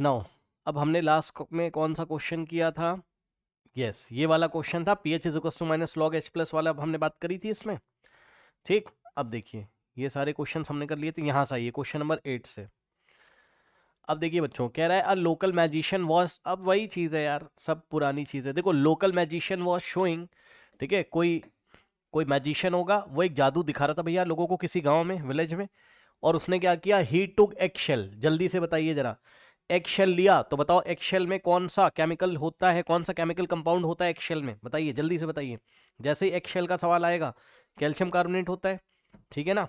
Now अब हमने last में कौन सा क्वेश्चन किया था यस yes, ये वाला क्वेश्चन था P H is two minus log H plus वाला अब हमने बात करी थी इसमें ठीक अब देखिए ये सारे क्वेश्चन हमने कर लिए थे यहाँ से आइए क्वेश्चन नंबर एट से अब देखिए बच्चों कह रहा है अ लोकल मैजिशियन वॉज अब वही चीज़ है यार सब पुरानी चीज़ है देखो लोकल मैजिशियन वॉज शोइंग ठीक है कोई कोई मैजिशियन होगा वो एक जादू दिखा रहा था भैया लोगों को किसी गांव में विलेज में और उसने क्या किया ही टुक एक्शेल जल्दी से बताइए जरा एक्शेल लिया तो बताओ एक्शेल में कौन सा केमिकल होता है कौन सा केमिकल कंपाउंड होता है एक्शेल में बताइए जल्दी से बताइए जैसे ही एक्शेल का सवाल आएगा कैल्शियम कार्बोनेट होता है ठीक है ना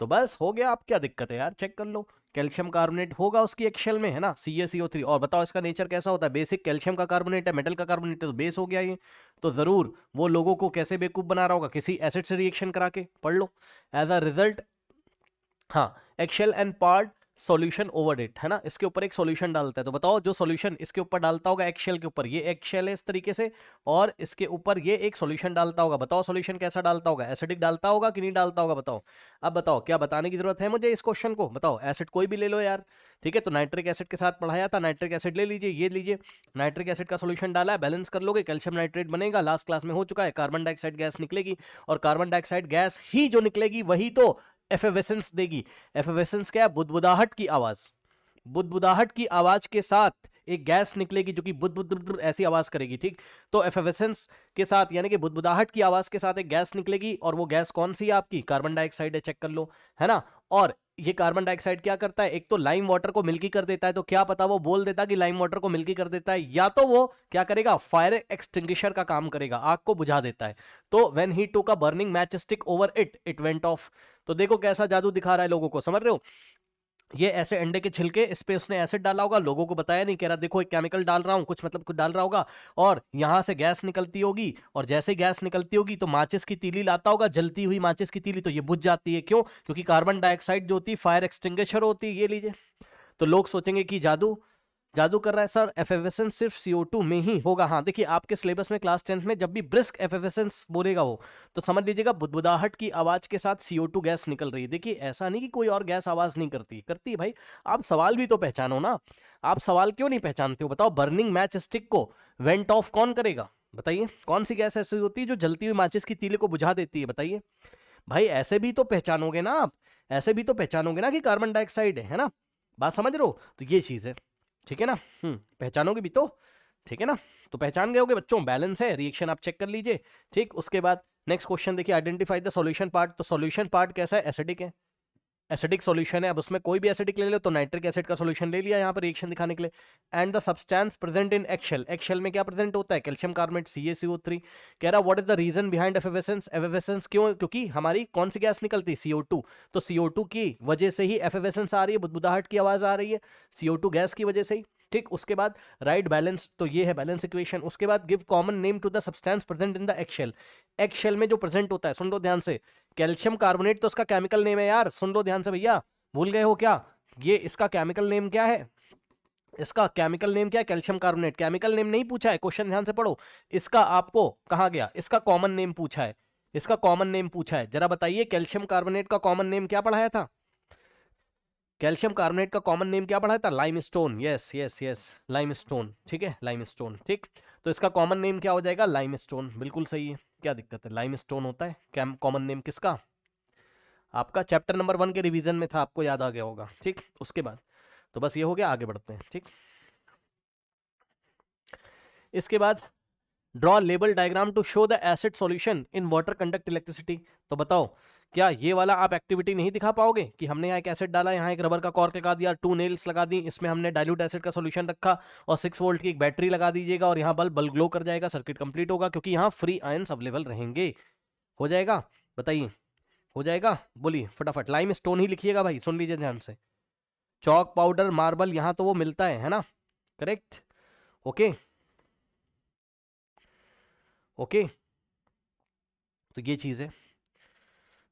तो बस हो गया आप क्या दिक्कत है यार चेक कर लो कैल्शियम कार्बोनेट होगा उसकी एक्शेल में है ना सी ए सी और बताओ इसका नेचर कैसा होता है बेसिक कैल्शियम का कार्बोनेट है मेटल का कार्बोनेट है तो बेस हो गया ये तो ज़रूर वो लोगों को कैसे बेकूफ बना रहा होगा किसी एसिड से रिएक्शन करा के पढ़ लो एज अ रिजल्ट हाँ eggshell and part solution over it है ना इसके ऊपर एक सॉल्यूशन डालता है तो बताओ जो सॉल्यूशन इसके ऊपर डालता होगा एक्शेल के ऊपर ये एक्शेल है इस तरीके से और इसके ऊपर ये एक सॉल्यूशन डालता होगा बताओ सॉल्यूशन कैसा डालता होगा एसिडिक डालता होगा कि नहीं डालता होगा बताओ अब बताओ क्या बताने की जरूरत है मुझे इस क्वेश्चन को बताओ एसिड कोई भी ले लो यार ठीक है तो नाइट्रिक एसिड के साथ पढ़ाया था नाइट्रिक एसिड ले लीजिए ये लीजिए नाइट्रिक एसिड का सोल्यूशन डाला है बैलेंस कर लोगे कैल्शियम नाइट्रेट बनेगा लास्ट क्लास में हो चुका है कार्बन डाइऑक्साइड गैस निकलेगी और कार्बन डाइऑक्साइड गैस ही जो निकलेगी वही तो एफेवेसेंस देगी एफेवेसेंस क्या है बुदबुदाहट की आवाज़ बुदबुदाहट की आवाज़ के साथ एक गैस निकलेगी जो कि बुद बुद ऐसी आवाज़ करेगी ठीक तो एफेवेसेंस के साथ यानी कि बुदबुदाहट की आवाज़ के साथ एक गैस निकलेगी और वो गैस कौन सी है आपकी कार्बन डाइऑक्साइड है चेक कर लो है ना और ये कार्बन डाइऑक्साइड क्या करता है एक तो लाइम वाटर को मिल्की कर देता है तो क्या पता वो बोल देता कि लाइम वाटर को मिल्की कर देता है या तो वो क्या करेगा फायर एक्सटिंग्विशर का काम करेगा आग को बुझा देता है तो when he took a burning match stick over it it went off तो देखो कैसा जादू दिखा रहा है लोगों को समझ रहे हो ये ऐसे अंडे के छिलके इस पे उसने एसिड डाला होगा लोगों को बताया नहीं कह रहा देखो एक केमिकल डाल रहा हूँ कुछ मतलब कुछ डाल रहा होगा और यहाँ से गैस निकलती होगी और जैसे गैस निकलती होगी तो माचिस की तीली लाता होगा जलती हुई माचिस की तीली तो ये बुझ जाती है क्यों क्योंकि कार्बन डाइऑक्साइड जो होती है फायर एक्सटिंग्विशर होती है ये लीजिए तो लोग सोचेंगे कि जादू जादू कर रहा है सर एफेवेसेंस सिर्फ सीओ में ही होगा हाँ देखिए आपके सिलेबस में क्लास टेंथ में जब भी ब्रिस्क एफेवेसेंस बोलेगा वो तो समझ लीजिएगा बुदबुदाहट की आवाज़ के साथ सीओ गैस निकल रही है देखिए ऐसा नहीं कि कोई और गैस आवाज़ नहीं करती करती है भाई आप सवाल भी तो पहचानो ना आप सवाल क्यों नहीं पहचानते हो बताओ बर्निंग मैच स्टिक को वेंट ऑफ कौन करेगा बताइए कौन सी गैस ऐसी होती है जो जलती हुई माचिस की तीले को बुझा देती है बताइए भाई ऐसे भी तो पहचानोगे ना आप ऐसे भी तो पहचानोगे ना कि कार्बन डाइऑक्साइड है ना बात समझ रहे हो तो ये चीज़ है ठीक है ना हम्म, पहचानोगे भी तो ठीक है ना तो पहचान गए होगे बच्चों बैलेंस है रिएक्शन आप चेक कर लीजिए ठीक उसके बाद नेक्स्ट क्वेश्चन देखिए आइडेंटिफाई द सॉल्यूशन पार्ट तो सॉल्यूशन पार्ट कैसा है एसिडिक है एसिडिक सॉल्यूशन है अब उसमें कोई भी एसिडिक ले लो तो नाइट्रिक एसिड का सॉल्यूशन ले लिया यहाँ पर रिएक्शन दिखाने के लिए and the substance present in eggshell eggshell में क्या प्रेजेंट होता है calcium carbonate C S three कह रहा what is the reason behind effervescence effervescence क्यों क्योंकि हमारी कौन सी गैस निकलती है सीओ टू तो सीओ टू की वजह से ही एफेवेसेंस आ रही है बुदबुदाहट की आवाज़ आ रही है सीओ टू गैस की वजह से ही ठीक उसके बाद राइट बैलेंस तो ये है बैलेंस इक्वेशन उसके बाद give common name to the substance present in the eggshell eggshell में जो प्रेजेंट होता है सुन लो ध्यान से कैल्शियम कार्बोनेट तो उसका केमिकल नेम है यार सुन लो ध्यान से भैया भूल गए हो क्या ये इसका केमिकल नेम क्या है इसका केमिकल नेम क्या है कैल्शियम कार्बोनेट केमिकल नेम नहीं पूछा है क्वेश्चन ध्यान से पढ़ो इसका आपको कहा गया इसका कॉमन नेम पूछा है इसका कॉमन नेम पूछा है जरा बताइए कैल्शियम कार्बोनेट का कॉमन नेम क्या पढ़ाया था कैल्शियम कार्बोनेट का कॉमन नेम क्या पढ़ा था limestone yes yes yes limestone ठीक है लाइम स्टोन ठीक तो इसका कॉमन नेम क्या हो जाएगा लाइम स्टोन बिल्कुल सही है क्या दिक्कत है लाइम स्टोन होता है क्या कॉमन नेम किसका आपका चैप्टर नंबर वन के रिवीजन में था आपको याद आ गया होगा ठीक उसके बाद तो बस ये हो गया आगे बढ़ते हैं ठीक इसके बाद draw label diagram to show the acid solution in water conduct electricity तो बताओ क्या ये वाला आप एक्टिविटी नहीं दिखा पाओगे कि हमने यहाँ एक एसिड डाला यहाँ एक रबर का कॉर्क लगा दिया टू नेल्स लगा दी इसमें हमने डायलूट एसिड का सोल्यूशन रखा और सिक्स वोल्ट की एक बैटरी लगा दीजिएगा और यहाँ बल्ब बल्ब ग्लो कर जाएगा सर्किट कंप्लीट होगा क्योंकि यहाँ फ्री आयन्स अवेलेबल रहेंगे हो जाएगा बताइए हो जाएगा बोलिए फटाफट लाइम स्टोन ही लिखिएगा भाई सुन लीजिए ध्यान से चौक पाउडर मार्बल यहाँ तो वो मिलता है है ना करेक्ट ओके ओके तो ये चीज़ है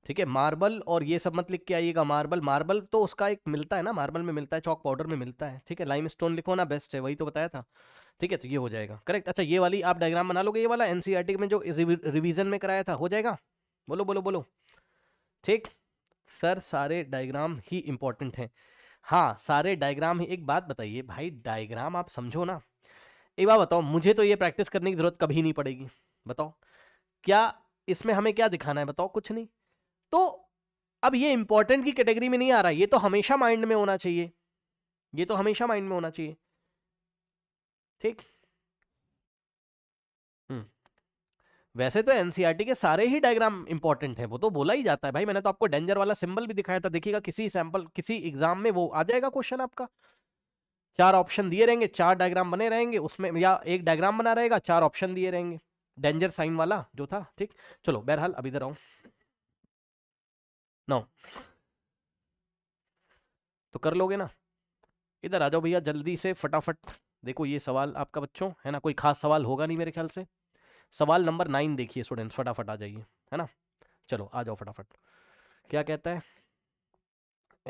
ठीक है मार्बल और ये सब मत लिख के आइएगा मार्बल मार्बल तो उसका एक मिलता है ना मार्बल में मिलता है चौक पाउडर में मिलता है ठीक है लाइम स्टोन लिखो ना बेस्ट है वही तो बताया था ठीक है तो ये हो जाएगा करेक्ट अच्छा ये वाली आप डायग्राम बना लोगे ये वाला एन में जो रिविजन में कराया था हो जाएगा बोलो बोलो बोलो ठीक सर सारे डायग्राम ही इम्पोर्टेंट हैं हाँ सारे डायग्राम ही एक बात बताइए भाई डायग्राम आप समझो ना एक बार बताओ मुझे तो ये प्रैक्टिस करने की ज़रूरत कभी नहीं पड़ेगी बताओ क्या इसमें हमें क्या दिखाना है बताओ कुछ नहीं तो अब ये इंपॉर्टेंट की कैटेगरी में नहीं आ रहा ये तो हमेशा माइंड में होना चाहिए ये तो हमेशा माइंड में होना चाहिए ठीक हम्म। वैसे तो एनसीईआरटी e के सारे ही डायग्राम इंपॉर्टेंट है वो तो बोला ही जाता है भाई मैंने तो आपको डेंजर वाला सिंबल भी दिखाया था देखिएगा किसी सैंपल किसी एग्जाम में वो आ जाएगा क्वेश्चन आपका चार ऑप्शन दिए रहेंगे चार डायग्राम बने रहेंगे उसमें या एक डायग्राम बना रहेगा चार ऑप्शन दिए रहेंगे डेंजर साइन वाला जो था ठीक चलो बहरहाल अभी इधर आऊँ नौ तो कर लोगे ना इधर आ जाओ भैया जल्दी से फटाफट देखो ये सवाल आपका बच्चों है ना कोई खास सवाल होगा नहीं मेरे ख्याल से सवाल नंबर नाइन देखिए स्टूडेंट्स फटाफट आ जाइए है ना चलो आ जाओ फटाफट क्या कहता है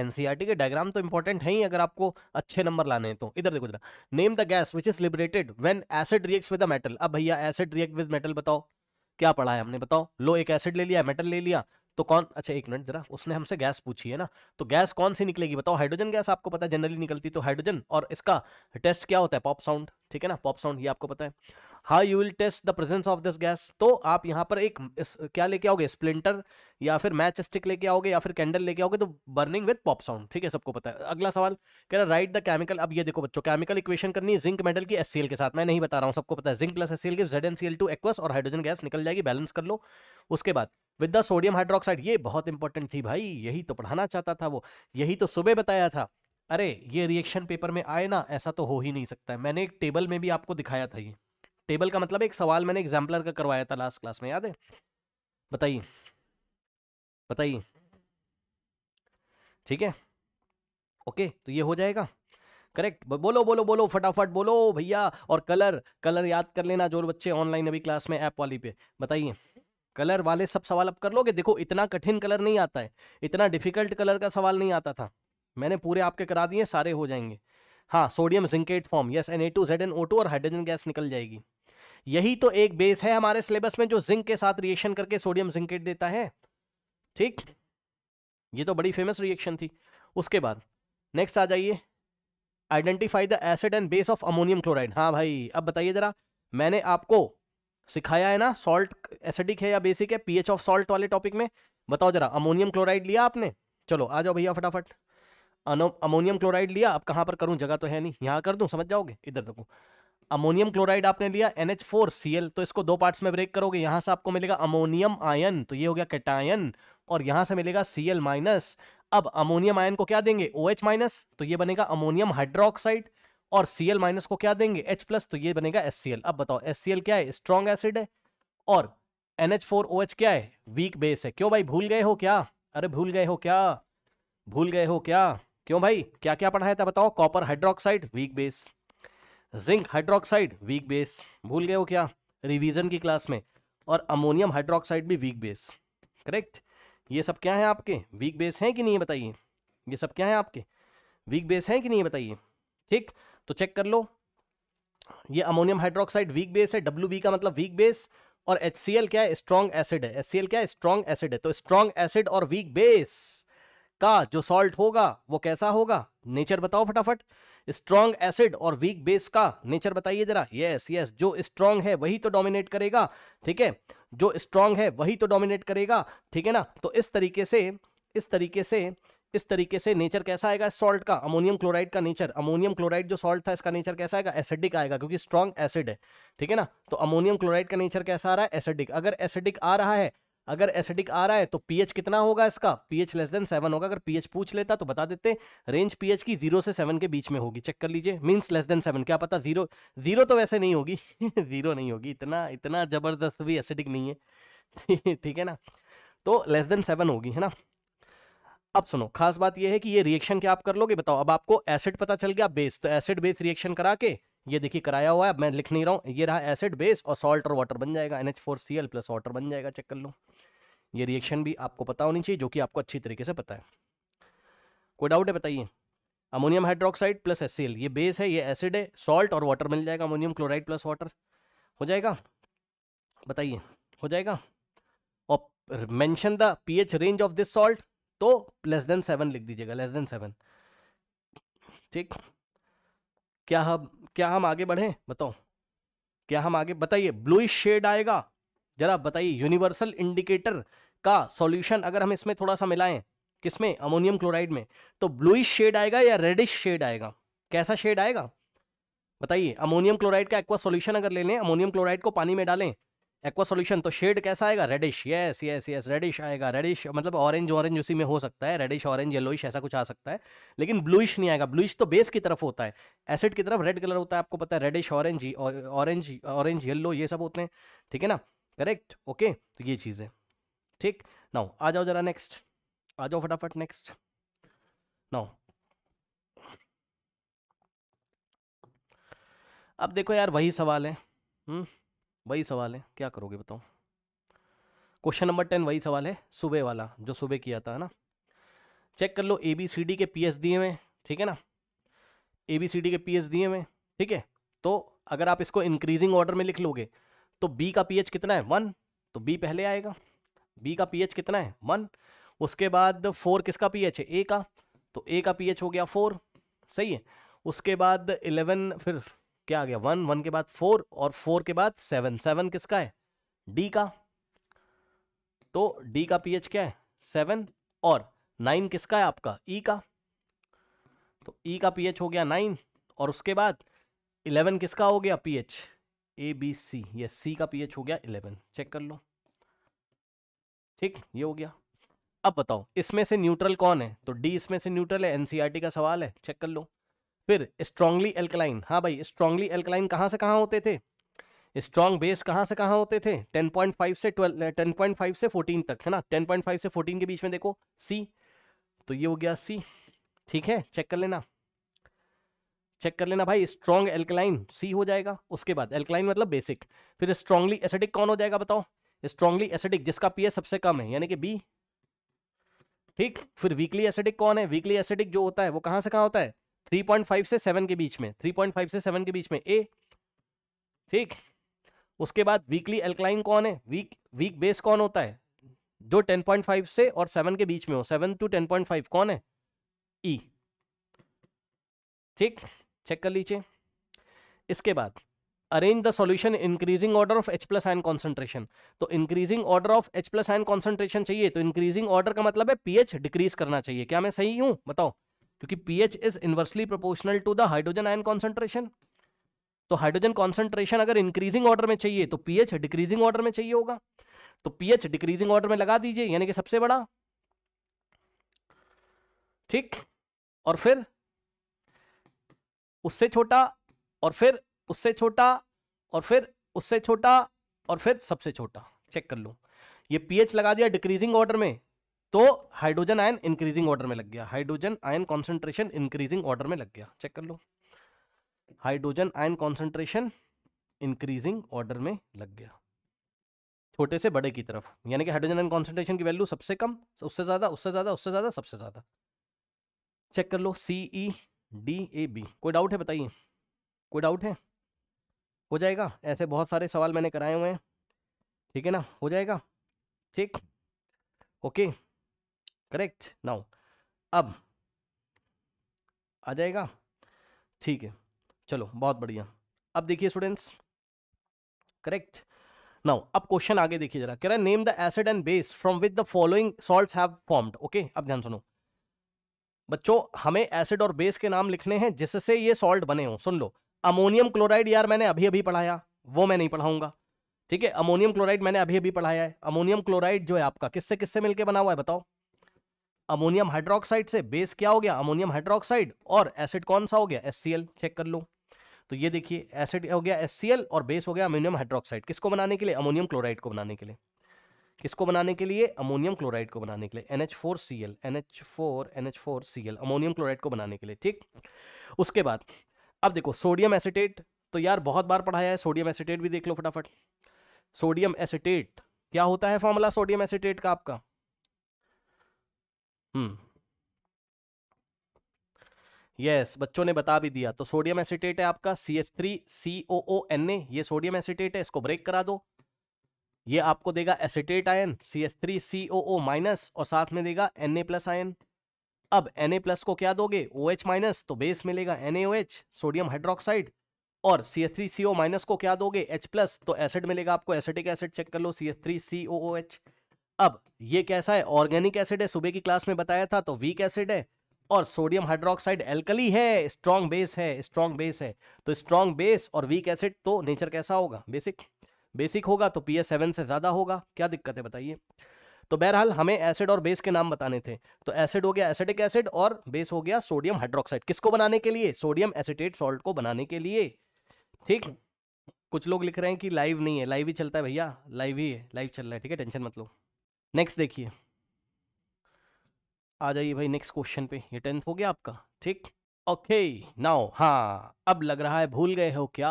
एनसीईआरटी e के डायग्राम तो इंपॉर्टेंट है ही अगर आपको अच्छे नंबर लाने हैं तो इधर देखो जरा name the gas which is liberated when acid react with metal अब भैया एसिड रिएक्ट विद मेटल बताओ क्या पढ़ा है हमने बताओ लो एक एसिड ले लिया मेटल ले लिया तो कौन अच्छा एक मिनट जरा उसने हमसे गैस पूछी है ना तो गैस कौन सी निकलेगी बताओ हाइड्रोजन गैस आपको पता है जनरली निकलती तो हाइड्रोजन और इसका टेस्ट क्या होता है पॉप साउंड ठीक है ना पॉप साउंड ये आपको पता है how you will test the presence of this gas तो आप यहाँ पर एक इस, क्या लेके आओगे स्प्लिंटर या फिर मैच स्टिक लेके आओगे या फिर कैंडल लेके आओगे तो बर्निंग विद पॉप साउंड ठीक है सबको पता है अगला सवाल कह रहा राइट द केमिकल अब ये देखो बच्चों केमिकल इक्वेशन करनी है जिंक मेडल की एस के साथ मैं नहीं बता रहा हूँ सबको पता है zinc plus S C Z N L two aqueous और हाइड्रोजन गैस निकल जाएगी बैलेंस कर लो उसके बाद विद द सोडियम हाइड्रोक्साइड ये बहुत इंपॉर्टेंट थी भाई यही तो पढ़ाना चाहता था वो यही तो सुबह बताया था अरे ये रिएक्शन पेपर में आए ना ऐसा तो हो ही नहीं सकता है मैंने एक टेबल में भी आपको दिखाया था ये टेबल का मतलब एक सवाल मैंने एग्जाम्पलर का करवाया था लास्ट क्लास में याद है बताइए बताइए ठीक है ओके तो ये हो जाएगा करेक्ट बोलो बोलो बोलो फटाफट बोलो भैया और कलर कलर याद कर लेना जो बच्चे ऑनलाइन अभी क्लास में ऐप वाली पे बताइए कलर वाले सब सवाल अब कर लोगे देखो इतना कठिन कलर नहीं आता है इतना डिफिकल्ट कलर का सवाल नहीं आता था मैंने पूरे आपके करा दिए सारे हो जाएंगे हाँ sodium zincate form yes N A two Z N O two और हाइड्रोजन गैस निकल जाएगी यही तो एक बेस है हमारे सिलेबस में जो जिंक के साथ रिएक्शन करके सोडियम जिंकेट देता है ठीक ये तो बड़ी फेमस रिएक्शन थी उसके बाद नेक्स्ट आ जाइए identify the acid and base of ammonium chloride हाँ भाई अब बताइए ज़रा मैंने आपको सिखाया है ना सॉल्ट एसिडिक है या बेसिक है पीएच ऑफ सॉल्ट वाले टॉपिक में बताओ ज़रा अमोनियम क्लोराइड लिया आपने चलो आ जाओ भैया फटाफट अमोनियम क्लोराइड लिया अब कहाँ पर करूँ जगह तो है नहीं यहाँ कर दूँ समझ जाओगे इधर देखो अमोनियम क्लोराइड आपने लिया NH4Cl तो इसको दो पार्ट्स में ब्रेक करोगे यहां से आपको मिलेगा अमोनियम आयन तो ये हो गया कैटायन और यहां से मिलेगा Cl माइनस अब अमोनियम आयन को क्या देंगे OH माइनस तो ये बनेगा अमोनियम हाइड्रोक्साइड और Cl माइनस को क्या देंगे H प्लस तो ये बनेगा HCl अब बताओ HCl क्या है स्ट्रॉन्ग एसिड है और NH4OH क्या है वीक बेस है क्यों भाई भूल गए हो क्या अरे भूल गए हो क्या भूल गए हो क्या क्यों भाई क्या क्या पढ़ाया था बताओ copper hydroxide weak base zinc hydroxide weak base भूल गए हो क्या रिवीजन की क्लास में और अमोनियम हाइड्रोक्साइड भी वीक बेस करेक्ट ये सब क्या है आपके वीक बेस हैं कि नहीं बताइए ये सब क्या है आपके वीक बेस हैं कि नहीं बताइए ठीक तो चेक कर लो ये अमोनियम हाइड्रोक्साइड वीक बेस है डब्ल्यू का मतलब वीक बेस और एच क्या है स्ट्रॉन्ग एसिड है एच क्या है स्ट्रॉन्ग एसिड है तो स्ट्रॉन्ग एसिड और वीक बेस का जो सॉल्ट होगा वो कैसा होगा नेचर बताओ फटाफट स्ट्रॉन्ग एसिड और वीक बेस का नेचर बताइए जरा यस यस जो स्ट्रॉन्ग है वही तो डोमिनेट करेगा ठीक है जो स्ट्रांग है वही तो डोमिनेट करेगा ठीक है ना तो इस तरीके से इस तरीके से इस तरीके से नेचर कैसा आएगा सॉल्ट का अमोनियम क्लोराइड का नेचर अमोनियम क्लोराइड जो सॉल्ट था इसका नेचर कैसा आएगा एसिडिक आएगा क्योंकि स्ट्रॉन्ग एसिड है ठीक है ना तो अमोनियम क्लोराइड का नेचर कैसा आ रहा है एसिडिक अगर एसिडिक आ रहा है अगर एसिडिक आ रहा है तो पीएच कितना होगा इसका पीएच लेस देन सेवन होगा अगर पीएच पूछ लेता तो बता देते रेंज पीएच की जीरो से सेवन के बीच में होगी चेक कर लीजिए मीन्स लेस देन सेवन क्या पता जीरो जीरो तो वैसे नहीं होगी जीरो नहीं होगी इतना इतना जबरदस्त भी एसिडिक नहीं है ठीक है ना तो लेस देन सेवन होगी है ना अब सुनो खास बात यह है कि ये रिएक्शन क्या आप कर लोगे बताओ अब आपको एसिड पता चल गया बेस तो एसिड बेस रिएक्शन करा के ये देखिए कराया हुआ है मैं लिख नहीं रहा हूँ ये रहा एसिड बेस और सॉल्ट और वाटर बन जाएगा N H four C L plus water बन जाएगा चेक कर लो ये रिएक्शन भी आपको पता होनी चाहिए जो कि आपको अच्छी तरीके से पता है कोई डाउट है बताइए अमोनियम हाइड्रोक्साइड प्लस एस ये बेस है ये एसिड है सॉल्ट और वाटर मिल जाएगा अमोनियम क्लोराइड प्लस वाटर हो जाएगा बताइए हो जाएगा और mention the pH range of this salt तो लेस देन सेवन लिख दीजिएगा लेस देन सेवन ठीक क्या हम क्या हम आगे बढ़े बताओ क्या हम आगे बताइए ब्लूइश शेड आएगा जरा बताइए यूनिवर्सल इंडिकेटर का सॉल्यूशन अगर हम इसमें थोड़ा सा मिलाएं किसमें अमोनियम क्लोराइड में तो ब्लूइश शेड आएगा या रेडिश शेड आएगा कैसा शेड आएगा बताइए अमोनियम क्लोराइड का एक्वा सॉल्यूशन अगर ले लें अमोनियम क्लोराइड को पानी में डालें एक्वा सॉल्यूशन तो शेड कैसा आएगा reddish yes yes yes reddish आएगा रेडिश मतलब ऑरेंज ऑरेंज उसी में हो सकता है रेडिश ऑरेंज येलोइश ऐसा कुछ आ सकता है लेकिन ब्लूइश नहीं आएगा ब्लूइश तो बेस की तरफ होता है एसिड की तरफ रेड कलर होता है आपको पता है reddish orange orange orange yellow ये सब होते हैं ठीक है ना करेक्ट ओके तो ये चीज़ें ठीक नाउ आ जाओ जरा नेक्स्ट आ जाओ फटाफट नेक्स्ट नाउ अब देखो यार वही सवाल है हम्म वही सवाल है क्या करोगे बताओ क्वेश्चन नंबर टेन वही सवाल है सुबह वाला जो सुबह किया था ना चेक कर लो ए बी सी डी के पी एस दिए हुए ठीक है ना ए बी सी डी के पी दिए हुए ठीक है तो अगर आप इसको इंक्रीजिंग ऑर्डर में लिख लोगे तो बी का पीएच कितना है वन तो बी पहले आएगा बी का पीएच कितना है वन उसके बाद फोर किसका पीएच है ए का तो ए का पीएच हो गया फोर सही है उसके बाद इलेवन फिर क्या आ गया वन वन के बाद फोर और फोर के बाद सेवन सेवन किसका है डी का तो डी का पीएच क्या है सेवन और नाइन किसका है आपका ई e का तो ई e का पीएच हो गया नाइन और उसके बाद इलेवन किसका हो गया पीएच ए बी सी ये सी का पीएच हो गया इलेवन चेक कर लो ठीक ये हो गया अब बताओ इसमें से न्यूट्रल कौन है तो डी इसमें से न्यूट्रल है एनसीईआरटी का सवाल है चेक कर लो फिर स्ट्रांगली एल्कलाइन हाँ भाई स्ट्रांगली एल्कलाइन कहाँ से कहाँ होते थे स्ट्रॉन्ग बेस कहाँ से कहाँ होते थे 10.5 से 12 10.5 से 14 तक है ना 10.5 से 14 के बीच में देखो सी तो ये हो गया सी ठीक है चेक कर लेना चेक कर लेना भाई स्ट्रॉन्ग एल्कलाइन सी हो जाएगा उसके बाद एल्कलाइन मतलब बेसिक फिर स्ट्रांगली एसिडिक कौन हो जाएगा बताओ स्ट्रॉन्गली एसिडिक जिसका पी सबसे कम है यानी कि बी ठीक फिर वीकली एसिडिक कौन है वीकली एसिडिक जो होता है वो कहां से कहां होता है 3.5 से 7 के बीच में 3.5 से 7 के बीच में ए ठीक उसके बाद वीकली एल्कलाइन कौन है वीक वीक बेस कौन होता है जो 10.5 से और 7 के बीच में हो 7 टू 10.5 कौन है ई e. ठीक चेक कर लीजिए इसके बाद arrange the solution increasing order of H plus ion concentration तो increasing order of H plus ion concentration चाहिए तो इंक्रीजिंग ऑर्डर का मतलब है पीएच डिक्रीज करना चाहिए क्या मैं सही हूं बताओ क्योंकि pH is inversely proportional to the hydrogen ion concentration तो हाइड्रोजन कॉन्सेंट्रेशन अगर इंक्रीजिंग ऑर्डर में चाहिए तो पीएच डिक्रीजिंग ऑर्डर में चाहिए होगा तो पीएच डिक्रीजिंग ऑर्डर में लगा दीजिए यानी कि सबसे बड़ा ठीक और फिर उससे छोटा और फिर उससे छोटा और फिर उससे छोटा और फिर सबसे छोटा चेक कर लो ये पीएच लगा दिया डिक्रीजिंग ऑर्डर में तो हाइड्रोजन आयन इंक्रीजिंग ऑर्डर में लग गया hydrogen ion concentration increasing order में लग गया चेक कर लो hydrogen ion concentration increasing order में लग गया छोटे से बड़े की तरफ यानी कि हाइड्रोजन आयन कॉन्सेंट्रेशन की वैल्यू सबसे कम उससे ज़्यादा उससे ज़्यादा उससे ज़्यादा सबसे ज़्यादा चेक कर लो C E D A B कोई डाउट है बताइए कोई डाउट है हो जाएगा ऐसे बहुत सारे सवाल मैंने कराए हुए हैं ठीक है ना हो जाएगा ठीक ओके करेक्ट नाउ अब आ जाएगा ठीक है चलो बहुत बढ़िया अब देखिए स्टूडेंट्स करेक्ट नाउ अब क्वेश्चन आगे देखिए जरा कह रहा है name the acid and base from with the following salts have formed okay अब ध्यान सुनो बच्चों हमें एसिड और बेस के नाम लिखने हैं जिससे ये सॉल्ट बने हो सुन लो अमोनियम क्लोराइड यार मैंने अभी अभी पढ़ाया वो मैं नहीं पढ़ाऊंगा ठीक है अमोनियम क्लोराइड मैंने अभी अभी पढ़ाया है अमोनियम क्लोराइड जो है आपका किससे किससे मिलकर बना हुआ है बताओ अमोनियम हाइड्रोक्साइड से बेस क्या हो गया अमोनियम हाइड्रोक्साइड और एसिड कौन सा हो गया एस चेक कर लो तो ये देखिए एसिड हो गया एस और बेस हो गया अमोनियम हाइड्रोक्साइड किसको बनाने के लिए अमोनियम क्लोराइड को बनाने के लिए किसको बनाने के लिए अमोनियम क्लोराइड को बनाने के लिए N H four C L N H four N H four C L ammonium chloride को बनाने के लिए ठीक उसके बाद अब देखो सोडियम एसिटेट तो यार बहुत बार पढ़ाया है सोडियम एसिटेट भी देख लो फटाफट सोडियम एसिटेट क्या होता है फॉर्मूला सोडियम एसिटेट का आपका हम्म यस yes, बच्चों ने बता भी दिया तो सोडियम एसिटेट है आपका C H three C O O N A ये सोडियम एसिटेट है इसको ब्रेक करा दो ये आपको देगा acetate ion C H three C O O minus और साथ में देगा एन ए प्लस आयन अब एन प्लस को क्या दोगे ओ OH माइनस तो बेस मिलेगा एन सोडियम हाइड्रोक्साइड और सी माइनस को क्या दोगे एच प्लस तो एसिड मिलेगा आपको एसिडिक एसिड चेक कर लो C S three C O H अब ये कैसा है ऑर्गेनिक एसिड है सुबह की क्लास में बताया था तो वीक एसिड है और सोडियम हाइड्रोक्साइड एल्कली है स्ट्रॉन्ग बेस है स्ट्रॉन्ग बेस है तो स्ट्रॉन्ग बेस और वीक एसिड तो नेचर कैसा होगा बेसिक बेसिक होगा तो पी से ज़्यादा होगा क्या दिक्कत है बताइए तो बहरहाल हमें एसिड और बेस के नाम बताने थे तो एसिड हो गया एसिडिक एसिड और बेस हो गया सोडियम हाइड्रोक्साइड किसको बनाने के लिए सोडियम एसिटेट सॉल्ट को बनाने के लिए ठीक कुछ लोग लिख रहे हैं कि लाइव नहीं है लाइव ही चलता है भैया लाइव ही है लाइव चल रहा है ठीक है टेंशन मत लो नेक्स्ट देखिए आ जाइए भाई नेक्स्ट क्वेश्चन पे ये टेंथ हो गया आपका ठीक ओके नाउ हाँ अब लग रहा है भूल गए हो क्या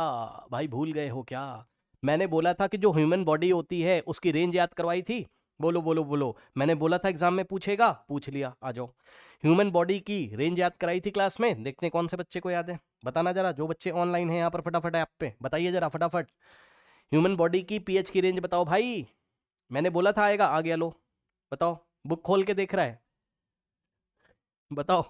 भाई भूल गए हो क्या मैंने बोला था कि जो ह्यूमन बॉडी होती है उसकी रेंज याद करवाई थी बोलो बोलो बोलो मैंने बोला था एग्जाम में पूछेगा पूछ लिया आ जाओ ह्यूमन बॉडी की रेंज याद कराई थी क्लास में देखते कौन से बच्चे को याद है बताना जरा जो बच्चे ऑनलाइन है यहाँ पर फटाफट ऐप पे बताइए जरा फटाफट ह्यूमन बॉडी की पीएच की रेंज बताओ भाई मैंने बोला था आएगा आ गया लो बताओ बुक खोल के देख रहा है बताओ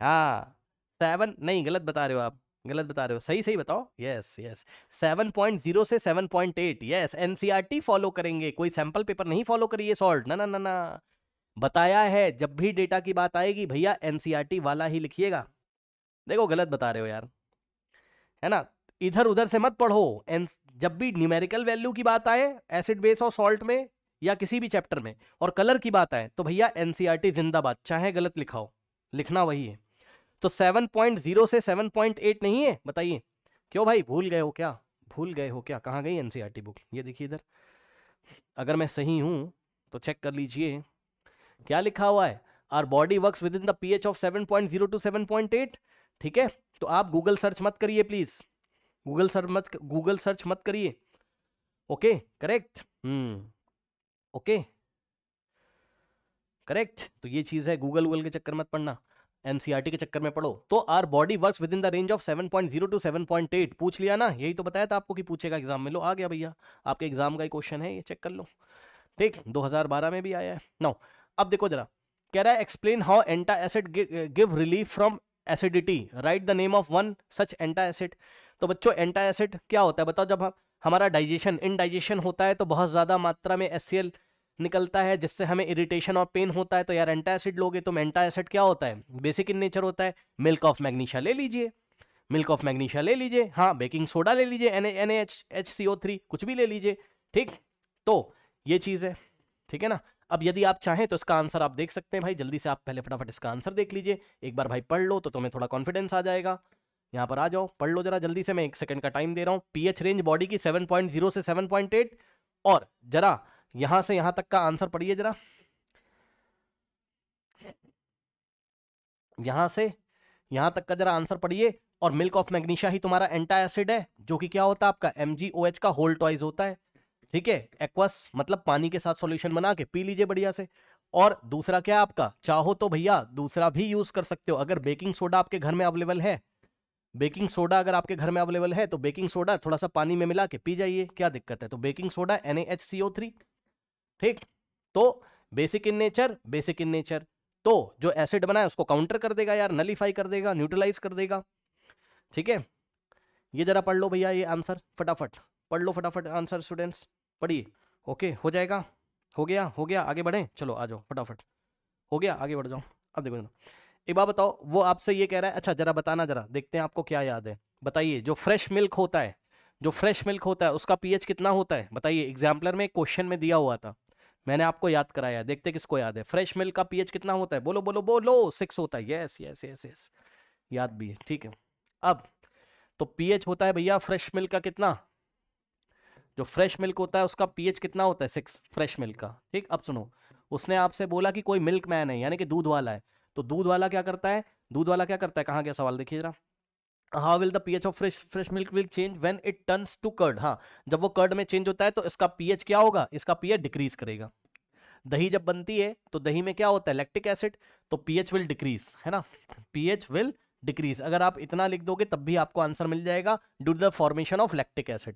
हाँ सेवन नहीं गलत बता रहे हो आप गलत बता रहे हो सही सही बताओ yes yes seven point zero से seven point eight yes T follow करेंगे कोई सैंपल पेपर नहीं फॉलो करिए सॉल्ट ना ना ना ना बताया है जब भी डेटा की बात आएगी भैया टी वाला ही लिखिएगा देखो गलत बता रहे हो यार है ना इधर उधर से मत पढ़ो एन जब भी न्यूमेरिकल वैल्यू की बात आए एसिड बेस और सॉल्ट में या किसी भी चैप्टर में और कलर की बात आए तो भैया टी जिंदाबाद चाहे गलत लिखाओ लिखना वही है तो 7.0 से 7.8 नहीं है बताइए क्यों भाई भूल गए हो क्या भूल गए हो क्या कहाँ गई एनसीईआरटी बुक e ये देखिए इधर अगर मैं सही हूँ तो चेक कर लीजिए क्या लिखा हुआ है our body work within the P H of seven point zero to seven point eight ठीक है तो आप गूगल सर्च मत करिए प्लीज गूगल सर्च मत गूगल सर्च मत करिए okay correct hmm okay correct तो ये चीज़ है गूगल गूगल के चक्कर मत पड़ना एनसीईआरटी के चक्कर में पढ़ो तो our body work within the range of 7.0 to 7.8 पूछ लिया ना यही तो बताया था आपको कि पूछेगा एग्जाम में लो आ गया भैया आपके एग्जाम का ही क्वेश्चन है ये चेक कर लो ठीक 2012 में भी आया है नौ अब देखो जरा कह रहा है explain how antacid give relief from acidity write the name of one such antacid तो बच्चों एंटा एसिड क्या होता है बताओ जब हम हमारा डाइजेशन इनडाइजेशन होता है तो बहुत ज़्यादा मात्रा में एस निकलता है जिससे हमें इरिटेशन और पेन होता है तो यार एंटा एसिड लोगे तो एंटा एसिड क्या होता है बेसिक इन नेचर होता है मिल्क ऑफ मैग्नीशिया ले लीजिए मिल्क ऑफ मैग्नीशिया ले लीजिए हाँ बेकिंग सोडा ले लीजिए N N H H C O three कुछ भी ले लीजिए ठीक तो ये चीज़ है ठीक है ना अब यदि आप चाहें तो इसका आंसर आप देख सकते हैं भाई जल्दी से आप पहले फटाफट इसका आंसर देख लीजिए एक बार भाई पढ़ लो तो तुम्हें थोड़ा कॉन्फिडेंस आ जाएगा यहाँ पर आ जाओ पढ़ लो जरा जल्दी से मैं एक सेकंड का टाइम दे रहा हूँ पीएच रेंज बॉडी की जीरो से एट और जरा यहां से यहां तक का आंसर पढ़िए जरा यहां से यहां तक का जरा आंसर पढ़िए और मिल्क ऑफ मैग्नीशिया ही तुम्हारा एंटा एसिड है जो कि क्या होता है आपका एम का होल टॉइज होता है ठीक है एक्वस मतलब पानी के साथ सॉल्यूशन बना के पी लीजिए बढ़िया से और दूसरा क्या आपका चाहो तो भैया दूसरा भी यूज कर सकते हो अगर बेकिंग सोडा आपके घर में अवेलेबल है बेकिंग सोडा अगर आपके घर में अवेलेबल है तो बेकिंग सोडा थोड़ा सा पानी में मिला के पी जाइए क्या दिक्कत है तो baking soda N A H C O three ठीक तो basic in nature basic in nature तो जो एसिड बना है उसको काउंटर कर देगा यार नलीफाई कर देगा न्यूट्रलाइज कर देगा ठीक है ये जरा पढ़ लो भैया ये आंसर फटाफट पढ़ लो फटाफट आंसर स्टूडेंट्स पढ़िए ओके हो जाएगा हो गया हो गया आगे बढ़े चलो आ जाओ फटाफट हो गया आगे बढ़ जाओ अब देखो एक बात बताओ वो आपसे ये कह रहा है अच्छा जरा बताना जरा देखते हैं आपको क्या याद है बताइए जो फ्रेश मिल्क होता है जो फ्रेश मिल्क होता है उसका पीएच कितना होता है बताइए एग्जाम्पलर में क्वेश्चन में दिया हुआ था मैंने आपको याद कराया देखते किसको याद है फ्रेश मिल्क का पीएच कितना होता है बोलो बोलो बोलो सिक्स होता है यस यस यस यस याद भी है ठीक है अब तो पीएच होता है भैया फ्रेश मिल्क का कितना जो फ्रेश मिल्क होता है उसका पीएच कितना होता है सिक्स फ्रेश मिल्क का ठीक अब सुनो उसने आपसे बोला कि कोई मिल्क मैन है यानी कि दूध वाला है तो दूध वाला क्या करता है दूध वाला क्या करता है कहाँ गया सवाल देखिए जरा how will the P H of fresh fresh milk will change when it turns to curd हाँ जब वो कर्ड में चेंज होता है तो इसका पी एच क्या होगा इसका पी एच डिक्रीज करेगा दही जब बनती है तो दही में क्या होता है लैक्टिक एसिड तो पी एच विल डिक्रीज है ना पी एच विल डिक्रीज अगर आप इतना लिख दोगे तब भी आपको आंसर मिल जाएगा due to the formation of lactic acid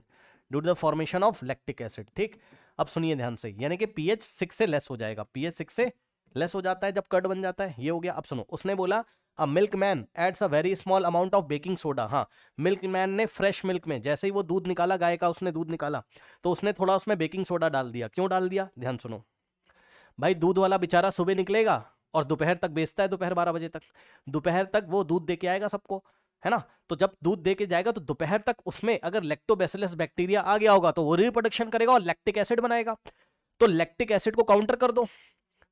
due to the formation of lactic acid ठीक अब सुनिए ध्यान से यानी कि पी एच सिक्स से लेस हो जाएगा पी एच सिक्स से लेस हो जाता है जब कर्ड बन जाता है ये हो गया अब सुनो उसने बोला a milkman adds a very small amount of baking soda हाँ मिल्क मैन ने फ्रेश मिल्क में जैसे ही वो दूध निकाला गाय का उसने दूध निकाला तो उसने थोड़ा उसमें बेकिंग सोडा डाल दिया क्यों डाल दिया ध्यान सुनो भाई दूध वाला बेचारा सुबह निकलेगा और दोपहर तक बेचता है दोपहर बारह बजे तक दोपहर तक वो दूध दे के आएगा सबको है ना तो जब दूध दे के जाएगा तो दोपहर तक उसमें अगर लेक्टोबेसिलस बैक्टीरिया आ गया होगा तो वो रिप्रोडक्शन करेगा और लैक्टिक एसिड बनाएगा तो लैक्टिक एसिड को काउंटर कर दो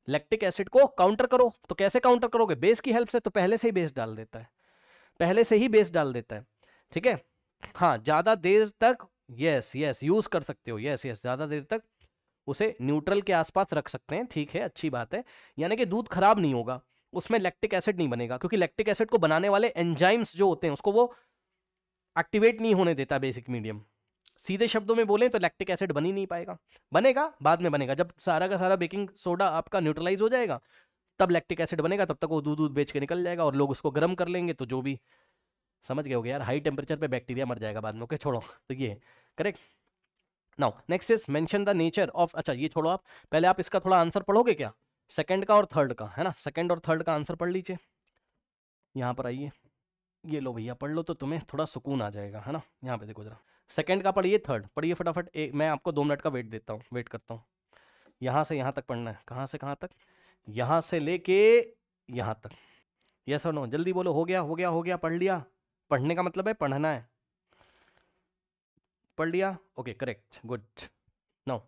लैक्टिक एसिड को काउंटर करो तो कैसे काउंटर करोगे बेस की हेल्प से तो पहले से ही बेस डाल देता है पहले से ही बेस डाल देता है ठीक है हाँ ज़्यादा देर तक यस यस यूज़ कर सकते हो यस यस ज़्यादा देर तक उसे न्यूट्रल के आसपास रख सकते हैं ठीक है अच्छी बात है यानी कि दूध खराब नहीं होगा उसमें लैक्टिक एसिड नहीं बनेगा क्योंकि लैक्टिक एसिड को बनाने वाले एंजाइम्स जो होते हैं उसको वो एक्टिवेट नहीं होने देता बेसिक मीडियम सीधे शब्दों में बोलें तो लैक्टिक एसिड बन ही नहीं पाएगा बनेगा बाद में बनेगा जब सारा का सारा बेकिंग सोडा आपका न्यूट्रलाइज हो जाएगा तब लैक्टिक एसिड बनेगा तब तक वो दूध दूध बेच के निकल जाएगा और लोग उसको गर्म कर लेंगे तो जो भी समझ गए हो यार हाई टेम्परेचर पर बैक्टीरिया मर जाएगा बाद में ओके छोड़ो तो ये correct now next is mention the nature of अच्छा ये छोड़ो आप पहले आप इसका थोड़ा आंसर पढ़ोगे क्या सेकेंड का और थर्ड का है ना सेकेंड और थर्ड का आंसर पढ़ लीजिए यहाँ पर आइए ये लो भैया पढ़ लो तो तुम्हें थोड़ा सुकून आ जाएगा है ना यहाँ पे देखो जरा सेकेंड का पढ़िए थर्ड पढ़िए फटाफट एक मैं आपको दो मिनट का वेट देता हूँ वेट करता हूँ यहाँ से यहाँ तक पढ़ना है कहाँ से कहाँ तक यहाँ से लेके यहाँ तक यस और नो जल्दी बोलो हो गया हो गया हो गया पढ़ लिया पढ़ने का मतलब है पढ़ना है पढ़ लिया ओके करेक्ट गुड नो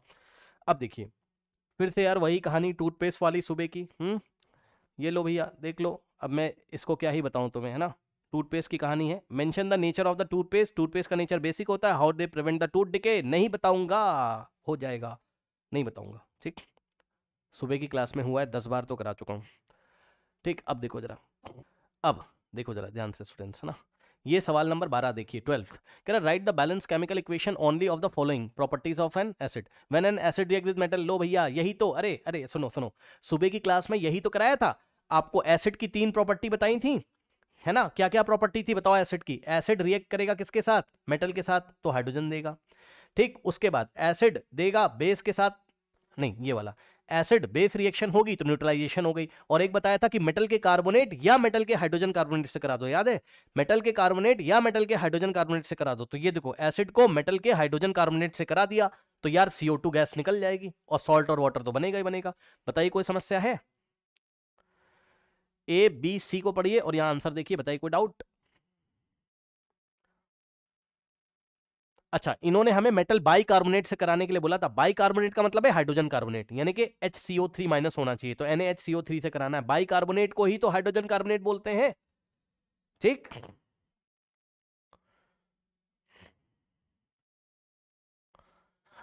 अब देखिए फिर से यार वही कहानी टूथपेस्ट वाली सुबह की हम्म ये लो भैया देख लो अब मैं इसको क्या ही बताऊँ तुम्हें है ना टूथपेस्ट की कहानी है mention the nature of the toothpaste toothpaste का नेचर बेसिक होता है how they prevent the tooth decay नहीं बताऊंगा हो जाएगा नहीं बताऊंगा ठीक सुबह की क्लास में हुआ है दस बार तो करा चुका हूँ ठीक अब देखो जरा अब देखो जरा ध्यान से स्टूडेंट्स है ना ये सवाल नंबर बारह देखिए ट्वेल्थ कह रहा write the balance chemical equation only of the following properties of an acid when an acid react with metal लो भैया यही तो अरे अरे सुनो सुनो सुबह की क्लास में यही तो कराया था आपको एसिड की तीन प्रॉपर्टी बताई थी है ना क्या क्या प्रॉपर्टी थी बताओ एसिड की एसिड रिएक्ट करेगा किसके साथ मेटल के साथ तो हाइड्रोजन देगा ठीक उसके बाद एसिड देगा बेस के साथ नहीं ये वाला एसिड बेस रिएक्शन होगी तो न्यूट्रलाइजेशन हो गई और एक बताया था कि मेटल के कार्बोनेट या मेटल के हाइड्रोजन कार्बोनेट से करा दो याद है मेटल के कार्बोनेट या मेटल के हाइड्रोजन कार्बोनेट से करा दो तो ये देखो एसिड को मेटल के हाइड्रोजन कार्बोनेट से करा दिया तो यार सीओ गैस निकल जाएगी और सॉल्ट और वाटर तो बनेगा ही बनेगा बताइए कोई समस्या है ए बी सी को पढ़िए और यहां आंसर देखिए बताइए कोई डाउट अच्छा इन्होंने हमें मेटल बाई कार्बोनेट से कराने के लिए बोला था बाई कार्बोनेट का मतलब है हाइड्रोजन कार्बोनेट यानी कि H C O three minus होना चाहिए तो एन एच थ्री से कराना है बाई कार्बोनेट को ही तो हाइड्रोजन कार्बोनेट बोलते हैं ठीक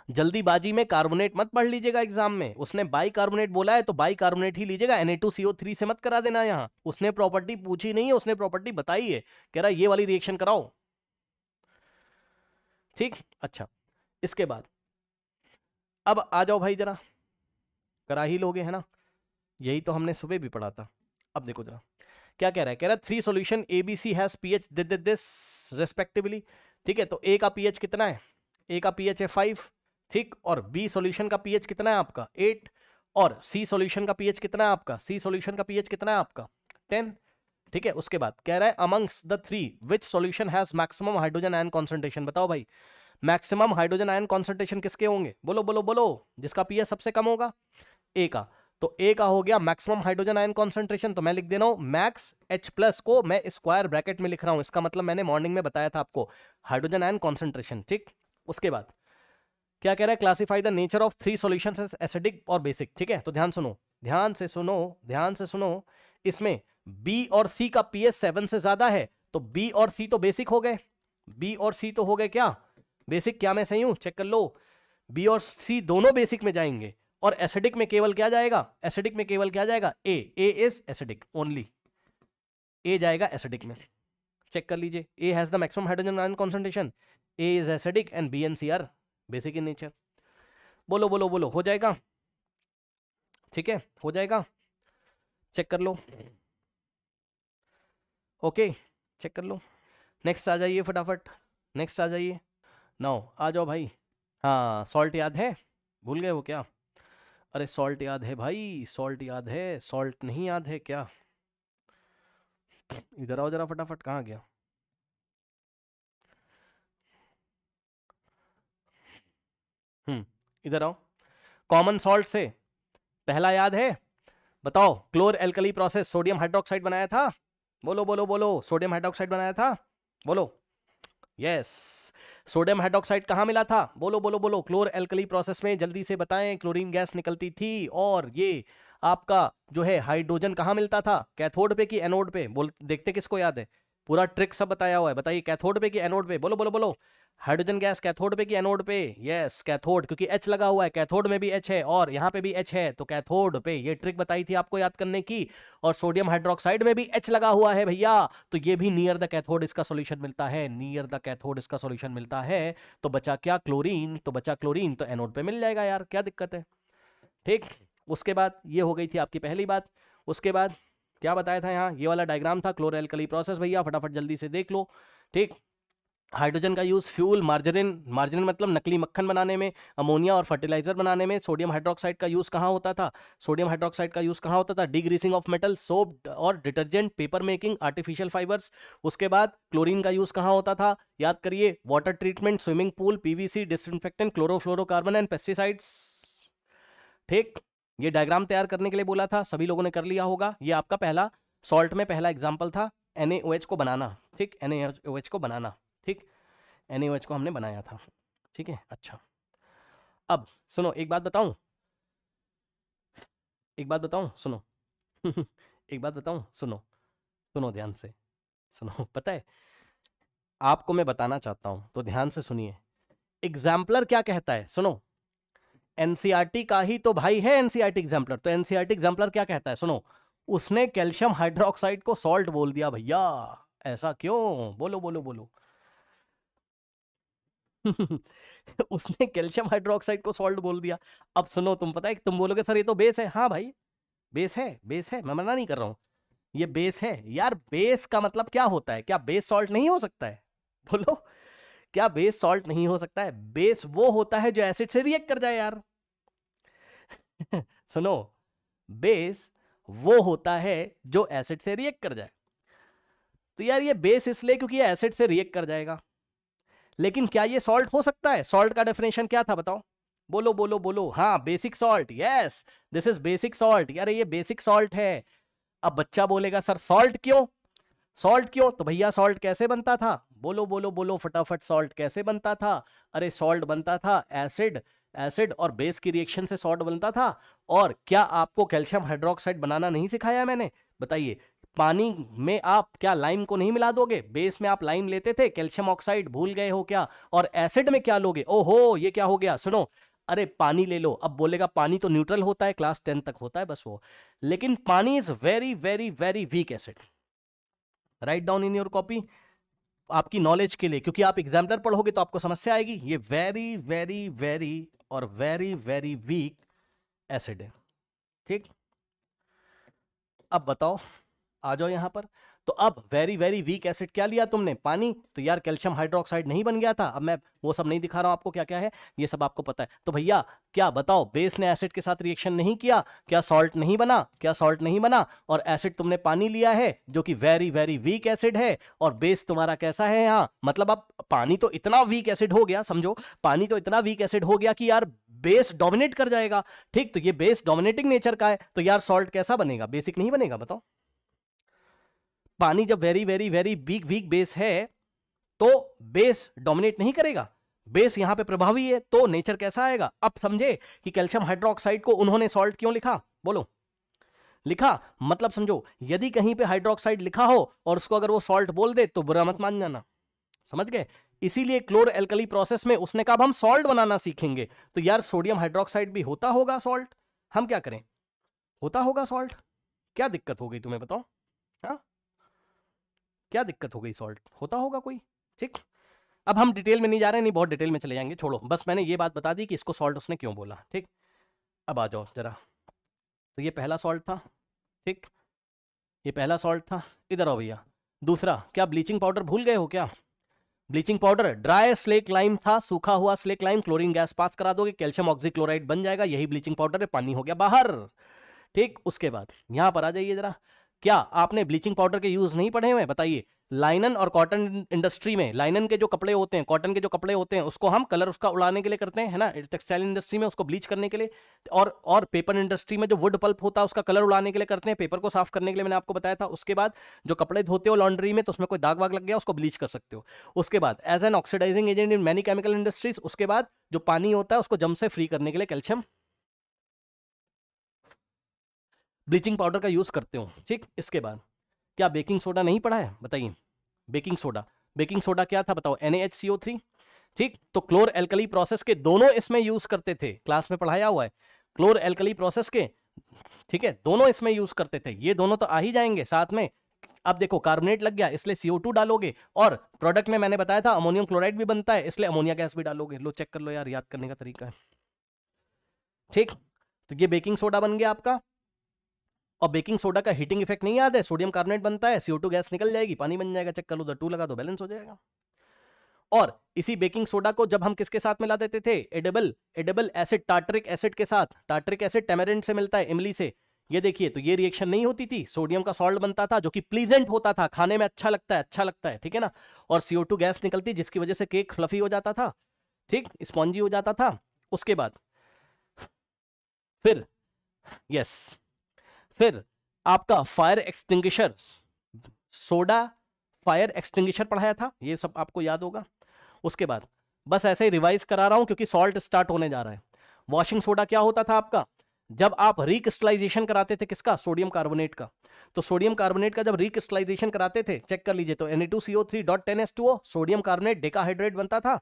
जल्दीबाजी में कार्बोनेट मत पढ़ लीजिएगा एग्जाम में उसने बाई कार्बोनेट बोला है तो बाई कार्बोनेट ही लीजिएगा एन से मत करा देना यहाँ उसने प्रॉपर्टी पूछी नहीं है उसने प्रॉपर्टी बताई है कह रहा ये वाली रिएक्शन कराओ ठीक अच्छा इसके बाद अब आ जाओ भाई जरा करा ही लोगे है ना यही तो हमने सुबह भी पढ़ा था अब देखो जरा क्या कह रहा है कह रहा है three solution A B C has P this respectively ठीक है तो ए का पीएच कितना है ए का पीएच है फाइव ठीक और बी सॉल्यूशन का पीएच कितना है आपका एट और सी सॉल्यूशन का पीएच कितना है आपका सी सॉल्यूशन का पीएच कितना है आपका टेन ठीक है उसके बाद कह रहा है amongst the three which solution has maximum hydrogen ion concentration बताओ भाई मैक्सिमम हाइड्रोजन आयन कॉन्सेंट्रेशन किसके होंगे बोलो बोलो बोलो जिसका पीएच सबसे कम होगा ए का तो ए का हो गया मैक्सिमम हाइड्रोजन आयन कॉन्सेंट्रेशन तो मैं लिख देना हूं मैक्स एच प्लस को मैं स्क्वायर ब्रैकेट में लिख रहा हूँ इसका मतलब मैंने मॉर्निंग में बताया था आपको हाइड्रोजन आयन कॉन्सेंट्रेशन ठीक उसके बाद क्या कह रहा है classify the nature of three solution acidic और बेसिक ठीक है तो ध्यान सुनो ध्यान से सुनो ध्यान से सुनो इसमें बी और सी का एस सेवन से ज्यादा है तो बी और सी तो बेसिक हो गए बी और सी तो हो गए क्या बेसिक क्या मैं सही हूं चेक कर लो बी और सी दोनों बेसिक में जाएंगे और एसिडिक में केवल क्या जाएगा एसिडिक में केवल क्या जाएगा A A is acidic only A जाएगा एसिडिक में चेक कर लीजिए A has the maximum hydrogen ion concentration A is acidic and B and C are basic in nature बोलो बोलो बोलो हो जाएगा ठीक है हो जाएगा चेक कर लो ओके चेक कर लो नेक्स्ट आ जाइए फटाफट नेक्स्ट आ जाइए नौ आ जाओ भाई हाँ सॉल्ट याद है भूल गए हो क्या अरे सॉल्ट याद है भाई सॉल्ट याद है सॉल्ट नहीं याद है क्या इधर आओ जरा फटाफट कहाँ गया हम्म, इधर आओ कॉमन सॉल्ट से पहला याद है बताओ chlor alkali process sodium hydroxide बनाया था बोलो बोलो बोलो सोडियम हाइड्रोक्साइड बनाया था बोलो यस सोडियम हाइड्रोक्साइड कहाँ मिला था बोलो बोलो बोलो क्लोर एल्कली प्रोसेस में जल्दी से बताएं क्लोरीन गैस निकलती थी और ये आपका जो है हाइड्रोजन कहाँ मिलता था कैथोड पे कि एनोड पे बोल देखते किसको याद है पूरा ट्रिक सब बताया हुआ है बताइए कैथोड पे कि एनोड पे बोलो बोलो बोलो हाइड्रोजन गैस कैथोड पे कि एनोड पे यस कैथोड क्योंकि एच लगा हुआ है कैथोड में भी एच है और यहाँ पे भी एच है तो कैथोड पे ये ट्रिक बताई थी आपको याद करने की और सोडियम हाइड्रोक्साइड में भी एच लगा हुआ है भैया तो ये भी नियर द कैथोड इसका सोल्यूशन मिलता है नियर द कैथोड इसका सोल्यूशन मिलता है तो बचा क्या क्लोरीन तो बचा क्लोरीन तो एनोड पे मिल जाएगा यार क्या दिक्कत है ठीक उसके बाद ये हो गई थी आपकी पहली बात उसके बाद क्या बताया था यहाँ ये वाला डायग्राम था क्लोर प्रोसेस भैया फटाफट जल्दी से देख लो ठीक हाइड्रोजन का यूज़ फ्यूल मार्जरिन मार्जरिन मतलब नकली मक्खन बनाने में अमोनिया और फर्टिलाइजर बनाने में सोडियम हाइड्रोक्साइड का यूज़ कहाँ होता था सोडियम हाइड्रोक्साइड का यूज़ कहाँ होता था डिग्रीसिंग ऑफ मेटल सोप और detergent paper making artificial fibres उसके बाद क्लोरीन का यूज़ कहाँ होता था याद करिए water treatment swimming pool P V C disinfectant chlorofluorocarbon and pesticides ठीक ये डायग्राम तैयार करने के लिए बोला था सभी लोगों ने कर लिया होगा ये आपका पहला सॉल्ट में पहला एग्जाम्पल था एन को बनाना ठीक एन को बनाना एन को हमने बनाया था ठीक है अच्छा अब सुनो एक बात बताऊं एक बात बताऊं सुनो एक बात बताऊं सुनो सुनो ध्यान से सुनो पता है आपको मैं बताना चाहता हूं तो ध्यान से सुनिए एग्जाम्पलर क्या कहता है सुनो एनसीआरटी e का ही तो भाई है एनसीआरटी एग्जाम्पलर e तो एनसीआरटी एग्जाम्पलर e क्या कहता है सुनो उसने कैल्शियम हाइड्रोक्साइड को सॉल्ट बोल दिया भैया ऐसा क्यों बोलो बोलो बोलो उसने कैल्शियम हाइड्रोक्साइड को सॉल्ट बोल दिया अब सुनो तुम पता है तुम बोलोगे सर ये तो बेस है हाँ भाई बेस है बेस है मैं मना नहीं कर रहा हूँ ये बेस है यार बेस का मतलब क्या होता है क्या बेस सॉल्ट नहीं हो सकता है बोलो क्या बेस सॉल्ट नहीं हो सकता है बेस वो होता है जो एसिड से रिएक्ट कर जाए यार सुनो बेस वो होता है जो एसिड से रिएक्ट कर जाए तो यार ये बेस इसलिए क्योंकि ये एसिड से रिएक्ट कर जाएगा लेकिन क्या ये सॉल्ट हो सकता है सॉल्ट का डेफिनेशन क्या था बताओ बोलो बोलो बोलो हाँ basic salt yes this is basic salt यार ये बेसिक सॉल्ट है अब बच्चा बोलेगा सर सॉल्ट क्यों सॉल्ट क्यों तो भैया सॉल्ट कैसे बनता था बोलो बोलो बोलो फटाफट सॉल्ट कैसे बनता था अरे सॉल्ट बनता था एसिड एसिड और बेस की रिएक्शन से सॉल्ट बनता था और क्या आपको कैल्शियम हाइड्रोक्साइड बनाना नहीं सिखाया मैंने बताइए पानी में आप क्या लाइम को नहीं मिला दोगे बेस में आप लाइम लेते थे कैल्शियम ऑक्साइड भूल गए हो क्या और एसिड में क्या लोगे ओहो ये क्या हो गया सुनो अरे पानी ले लो अब बोलेगा पानी तो न्यूट्रल होता है क्लास टेन तक होता है बस वो लेकिन पानी is very very very weak acid write down in your copy आपकी नॉलेज के लिए क्योंकि आप एग्जाम्पलर पढ़ोगे तो आपको समस्या आएगी ये वेरी वेरी वेरी और वेरी वेरी वीक एसिड है ठीक अब बताओ आ जाओ यहां पर तो अब वेरी वेरी वीक एसिड क्या लिया तुमने पानी तो यार कैल्शियम हाइड्रोक्साइड नहीं बन गया था अब मैं वो सब नहीं दिखा रहा हूं आपको क्या क्या है ये सब आपको पता है तो भैया क्या बताओ बेस ने एसिड के साथ रिएक्शन नहीं किया क्या सॉल्ट नहीं बना क्या सॉल्ट नहीं बना और एसिड तुमने पानी लिया है जो कि वेरी वेरी वीक एसिड है और बेस तुम्हारा कैसा है यहाँ मतलब अब पानी तो इतना वीक एसिड हो गया समझो पानी तो इतना वीक एसिड हो गया कि यार बेस डोमिनेट कर जाएगा ठीक तो ये बेस डोमिनेटिंग नेचर का है तो यार सॉल्ट कैसा बनेगा बेसिक नहीं बनेगा बताओ पानी जब very very very weak weak base है तो बेस डोमिनेट नहीं करेगा बेस यहां पे प्रभावी है तो नेचर कैसा आएगा अब समझे कि कैल्शियम हाइड्रोक्साइड को उन्होंने सॉल्ट क्यों लिखा बोलो लिखा मतलब समझो यदि कहीं पे हाइड्रोक्साइड लिखा हो और उसको अगर वो सॉल्ट बोल दे तो बुरा मत मान जाना समझ गए इसीलिए क्लोर एल्कली प्रोसेस में उसने कहा हम सॉल्ट बनाना सीखेंगे तो यार सोडियम हाइड्रोक्साइड भी होता होगा सॉल्ट हम क्या करें होता होगा सॉल्ट क्या दिक्कत हो गई तुम्हें बताओ हाँ क्या दिक्कत हो गई सॉल्ट होता होगा कोई ठीक अब हम डिटेल में नहीं जा रहे नहीं बहुत डिटेल में चले जाएंगे छोड़ो बस मैंने ये बात बता दी कि इसको सॉल्ट उसने क्यों बोला ठीक अब आ जाओ ज़रा तो ये पहला सॉल्ट था ठीक ये पहला सॉल्ट था इधर आओ भैया दूसरा क्या ब्लीचिंग पाउडर भूल गए हो क्या bleaching powder dry slake lime था सूखा हुआ slake lime chlorine gas pass करा दोगे कैल्शियम ऑक्सीक्लोराइड बन जाएगा यही ब्लीचिंग पाउडर है पानी हो गया बाहर ठीक उसके बाद यहाँ पर आ जाइए ज़रा क्या आपने ब्लीचिंग पाउडर के यूज नहीं पढ़े हुए बताइए लाइनन और कॉटन इंडस्ट्री में लाइनन के जो कपड़े होते हैं कॉटन के जो कपड़े होते हैं उसको हम कलर उसका उड़ाने के लिए करते हैं है ना टेक्सटाइल इंडस्ट्री में उसको ब्लीच करने के लिए और और पेपर इंडस्ट्री में जो वुड पल्प होता है उसका कलर उड़ाने के लिए करते हैं पेपर को साफ करने के लिए मैंने आपको बताया था उसके बाद जो कपड़े धोते हो लॉन्ड्री में तो उसमें कोई दाग वाग लग गया उसको ब्लीच कर सकते हो उसके बाद as an oxidising agent in many chemical industries उसके बाद जो पानी होता है उसको जम से फ्री करने के लिए कैल्शियम ब्लीचिंग पाउडर का यूज़ करते हो ठीक इसके बाद क्या बेकिंग सोडा नहीं पड़ा है बताइए बेकिंग सोडा बेकिंग सोडा क्या था बताओ एन ठीक तो क्लोर एल्कली प्रोसेस के दोनों इसमें यूज़ करते थे क्लास में पढ़ाया हुआ है क्लोर एल्कली प्रोसेस के ठीक है दोनों इसमें यूज़ करते थे ये दोनों तो आ ही जाएंगे साथ में अब देखो कार्बोनेट लग गया इसलिए CO2 टू डालोगे और प्रोडक्ट में मैंने बताया था अमोनियम क्लोराइड भी बनता है इसलिए अमोनिया गैस भी डालोगे लो चेक कर लो यार याद करने का तरीका है ठीक तो ये बेकिंग सोडा बन गया आपका और बेकिंग सोडा का हीटिंग इफेक्ट नहीं आता है सोडियम कार्बोनेट बनता है सीओ टू गैस निकल जाएगी पानी बन जाएगा चेक कर लो टू लगा दो बैलेंस हो जाएगा और इसी बेकिंग सोडा को जब हम किसके साथ मिला देते थे edible edible acid tartaric acid के साथ टार्टरिक एसिड टेमेरेंट से मिलता है इमली से ये देखिए तो ये रिएक्शन नहीं होती थी सोडियम का सॉल्ट बनता था जो कि प्लीजेंट होता था खाने में अच्छा लगता है अच्छा लगता है ठीक है ना और सीओ टू गैस निकलती जिसकी वजह से केक फ्लफी हो जाता था ठीक स्पॉन्जी हो जाता था उसके बाद फिर यस फिर आपका fire extinguisher soda fire extinguisher पढ़ाया था ये सब आपको याद होगा उसके बाद बस ऐसे ही रिवाइज करा रहा हूं क्योंकि सॉल्ट स्टार्ट होने जा रहा है वॉशिंग सोडा क्या होता था आपका जब आप रिक्रिस्टलाइजेशन कराते थे किसका सोडियम कार्बोनेट का तो सोडियम कार्बोनेट का जब रिक्रिस्टलाइजेशन कराते थे चेक कर लीजिए तो N two C O three dot ten S two O sodium carbonate decahydrate बनता था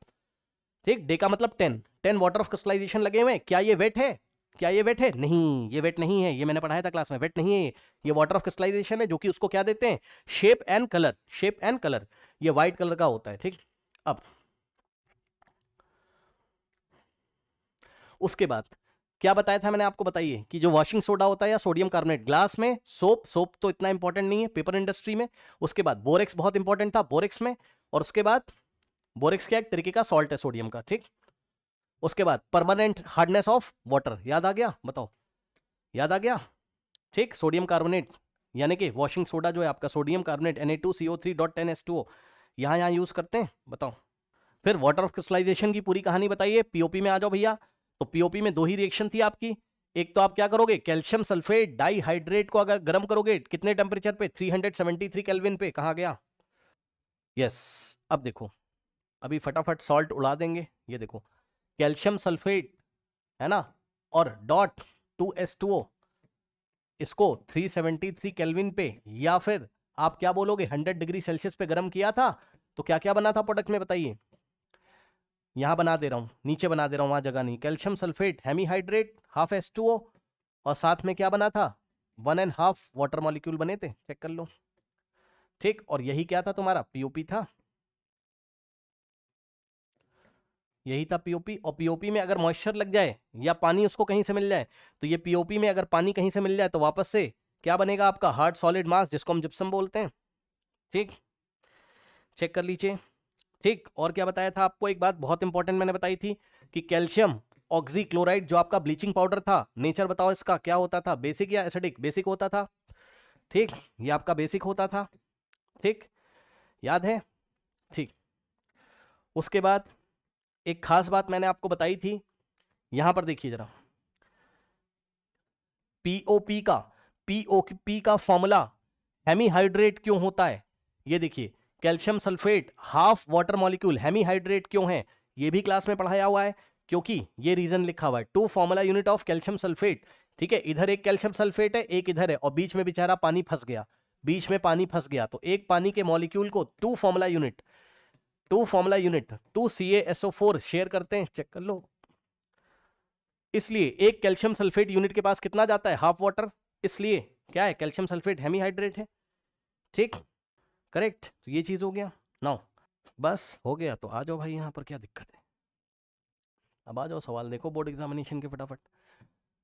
ठीक डेका मतलब ten ten water of crystallisation लगे हुए क्या ये वेट है क्या ये वेट है नहीं ये वेट नहीं है ये मैंने पढ़ाया था क्लास में वेट नहीं है ये वाटर ऑफ क्रिस्टलाइजेशन है जो कि उसको क्या देते हैं shape and colour shape and colour ये व्हाइट कलर का होता है ठीक अब उसके बाद क्या बताया था मैंने आपको बताइए कि जो वॉशिंग सोडा होता है या सोडियम कार्बोनेट ग्लास में सोप सोप तो इतना इंपॉर्टेंट नहीं है पेपर इंडस्ट्री में उसके बाद बोरेक्स बहुत इंपॉर्टेंट था बोरेक्स में और उसके बाद बोरेक्स क्या एक तरीके का सॉल्ट है सोडियम का ठीक उसके बाद परमानेंट हार्डनेस ऑफ वाटर याद आ गया बताओ याद आ गया ठीक सोडियम कार्बोनेट यानी कि वॉशिंग सोडा जो है आपका sodium carbonate N A two C O three dot ten S two O यहाँ यहाँ यूज़ करते हैं बताओ फिर वाटर क्रिस्टलाइजेशन की पूरी कहानी बताइए पीओपी में आ जाओ भैया तो पीओपी में दो ही रिएक्शन थी आपकी एक तो आप क्या करोगे कैल्शियम सल्फेट डाईहाइड्रेट को अगर गर्म करोगे कितने टेम्परेचर पे 373 केल्विन पे कहा गया यस yes, अब देखो अभी फटाफट सॉल्ट उड़ा देंगे ये देखो कैल्शियम सल्फेट है ना और dot two S two O इसको 373 केल्विन पे या फिर आप क्या बोलोगे 100 डिग्री सेल्सियस पे गर्म किया था तो क्या क्या बना था प्रोडक्ट में बताइए यहाँ बना दे रहा हूँ नीचे बना दे रहा हूँ वहां जगह नहीं calcium sulphate hemihydrate half S two O और साथ में क्या बना था one and half water molecule बने थे चेक कर लो ठीक और यही क्या था तुम्हारा पीओपी था यही था पीओपी और पीओपी में अगर मॉइस्चर लग जाए या पानी उसको कहीं से मिल जाए तो ये पीओपी में अगर पानी कहीं से मिल जाए तो वापस से क्या बनेगा आपका हार्ड सॉलिड मास जिसको हम जिप्सम बोलते हैं ठीक चेक कर लीजिए ठीक और क्या बताया था आपको एक बात बहुत इंपॉर्टेंट मैंने बताई थी कि कैल्शियम ऑक्जी क्लोराइड जो आपका ब्लीचिंग पाउडर था नेचर बताओ इसका क्या होता था बेसिक या एसिडिक बेसिक होता था ठीक ये आपका बेसिक होता था ठीक याद है ठीक उसके बाद एक खास बात मैंने आपको बताई थी यहां पर देखिए जरा पीओपी का पीओपी का फॉर्मूला हेमीहाइड्रेट क्यों होता है ये देखिए calcium sulphate half water molecule hemihydrate क्यों है ये भी क्लास में पढ़ाया हुआ है क्योंकि ये रीजन लिखा हुआ है two formula unit of calcium sulphate ठीक है इधर एक कैल्शियम सल्फेट है एक इधर है और बीच में बेचारा पानी फंस गया बीच में पानी फंस गया तो एक पानी के मॉलिक्यूल को two formula unit two formula unit two C S four share करते हैं चेक कर लो इसलिए एक कैल्शियम सल्फेट यूनिट के पास कितना जाता है हाफ वाटर इसलिए क्या है कैल्शियम सल्फेट हेमीहाइड्रेट है ठीक करेक्ट तो ये चीज़ हो गया नाउ बस हो गया तो आ जाओ भाई यहाँ पर क्या दिक्कत है अब आ जाओ सवाल देखो बोर्ड एग्जामिनेशन के फटाफट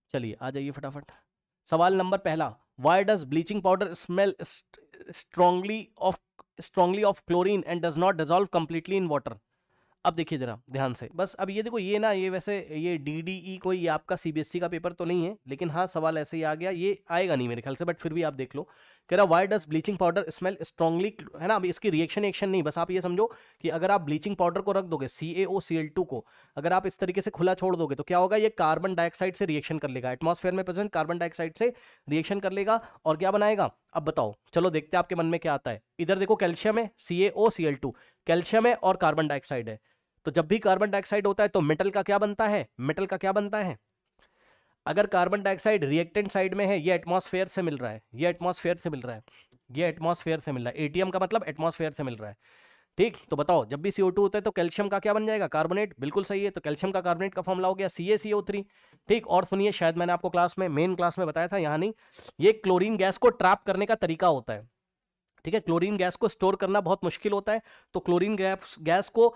चलिए आ जाइए फटाफट सवाल नंबर पहला why does bleaching powder smell strongly of strongly of chlorine and does not dissolve completely in water. अब देखिए ज़रा ध्यान से बस अब ये देखो ये ना ये वैसे ये डी डी ई कोई आपका सी बी एस सी का पेपर तो नहीं है लेकिन हाँ सवाल ऐसे ही आ गया ये आएगा नहीं मेरे ख्याल से बट फिर भी आप देख लो कह रहा why does bleaching powder smell strongly है ना अब इसकी रिएक्शन एक्शन नहीं बस आप ये समझो कि अगर आप ब्लीचिंग पाउडर को रख दोगे सी A O C L to को अगर आप इस तरीके से खुला छोड़ दोगे तो क्या होगा ये कार्बन डाइऑक्साइड से रिएक्शन कर लेगा एटमोसफेयर में प्रेजेंट कार्बन डाइऑक्साइड से रिएक्शन कर लेगा और क्या बनाएगा अब बताओ चलो देखते हैं आपके मन में क्या आता है इधर देखो कैल्शियम है C A O C L two calcium है और कार्बन डाइऑक्साइड है तो जब भी कार्बन डाइऑक्साइड होता है तो मेटल का क्या बनता है मेटल का क्या बनता है अगर कार्बन डाइऑक्साइड रिएक्टेंट साइड में है ये एटमॉस्फेयर से मिल रहा है ये एटमॉस्फेयर से मिल रहा है ये एटमॉस्फेयर से मिल रहा है एटीएम का मतलब एटमॉस्फेयर से मिल रहा है ठीक तो बताओ जब भी सी होता है तो कैल्शियम का क्या बन जाएगा कार्बोनेट बिल्कुल सही है तो कैल्शियम का कार्बोनेट का फॉर्मला हो गया सी ए सी ओ थ्री ठीक और सुनिए शायद मैंने आपको क्लास में मेन क्लास में बताया था यहाँ नहीं ये क्लोरीन गैस को ट्रैप करने का तरीका होता है ठीक है क्लोरीन गैस को स्टोर करना बहुत मुश्किल होता है तो क्लोरीन गैस गैस को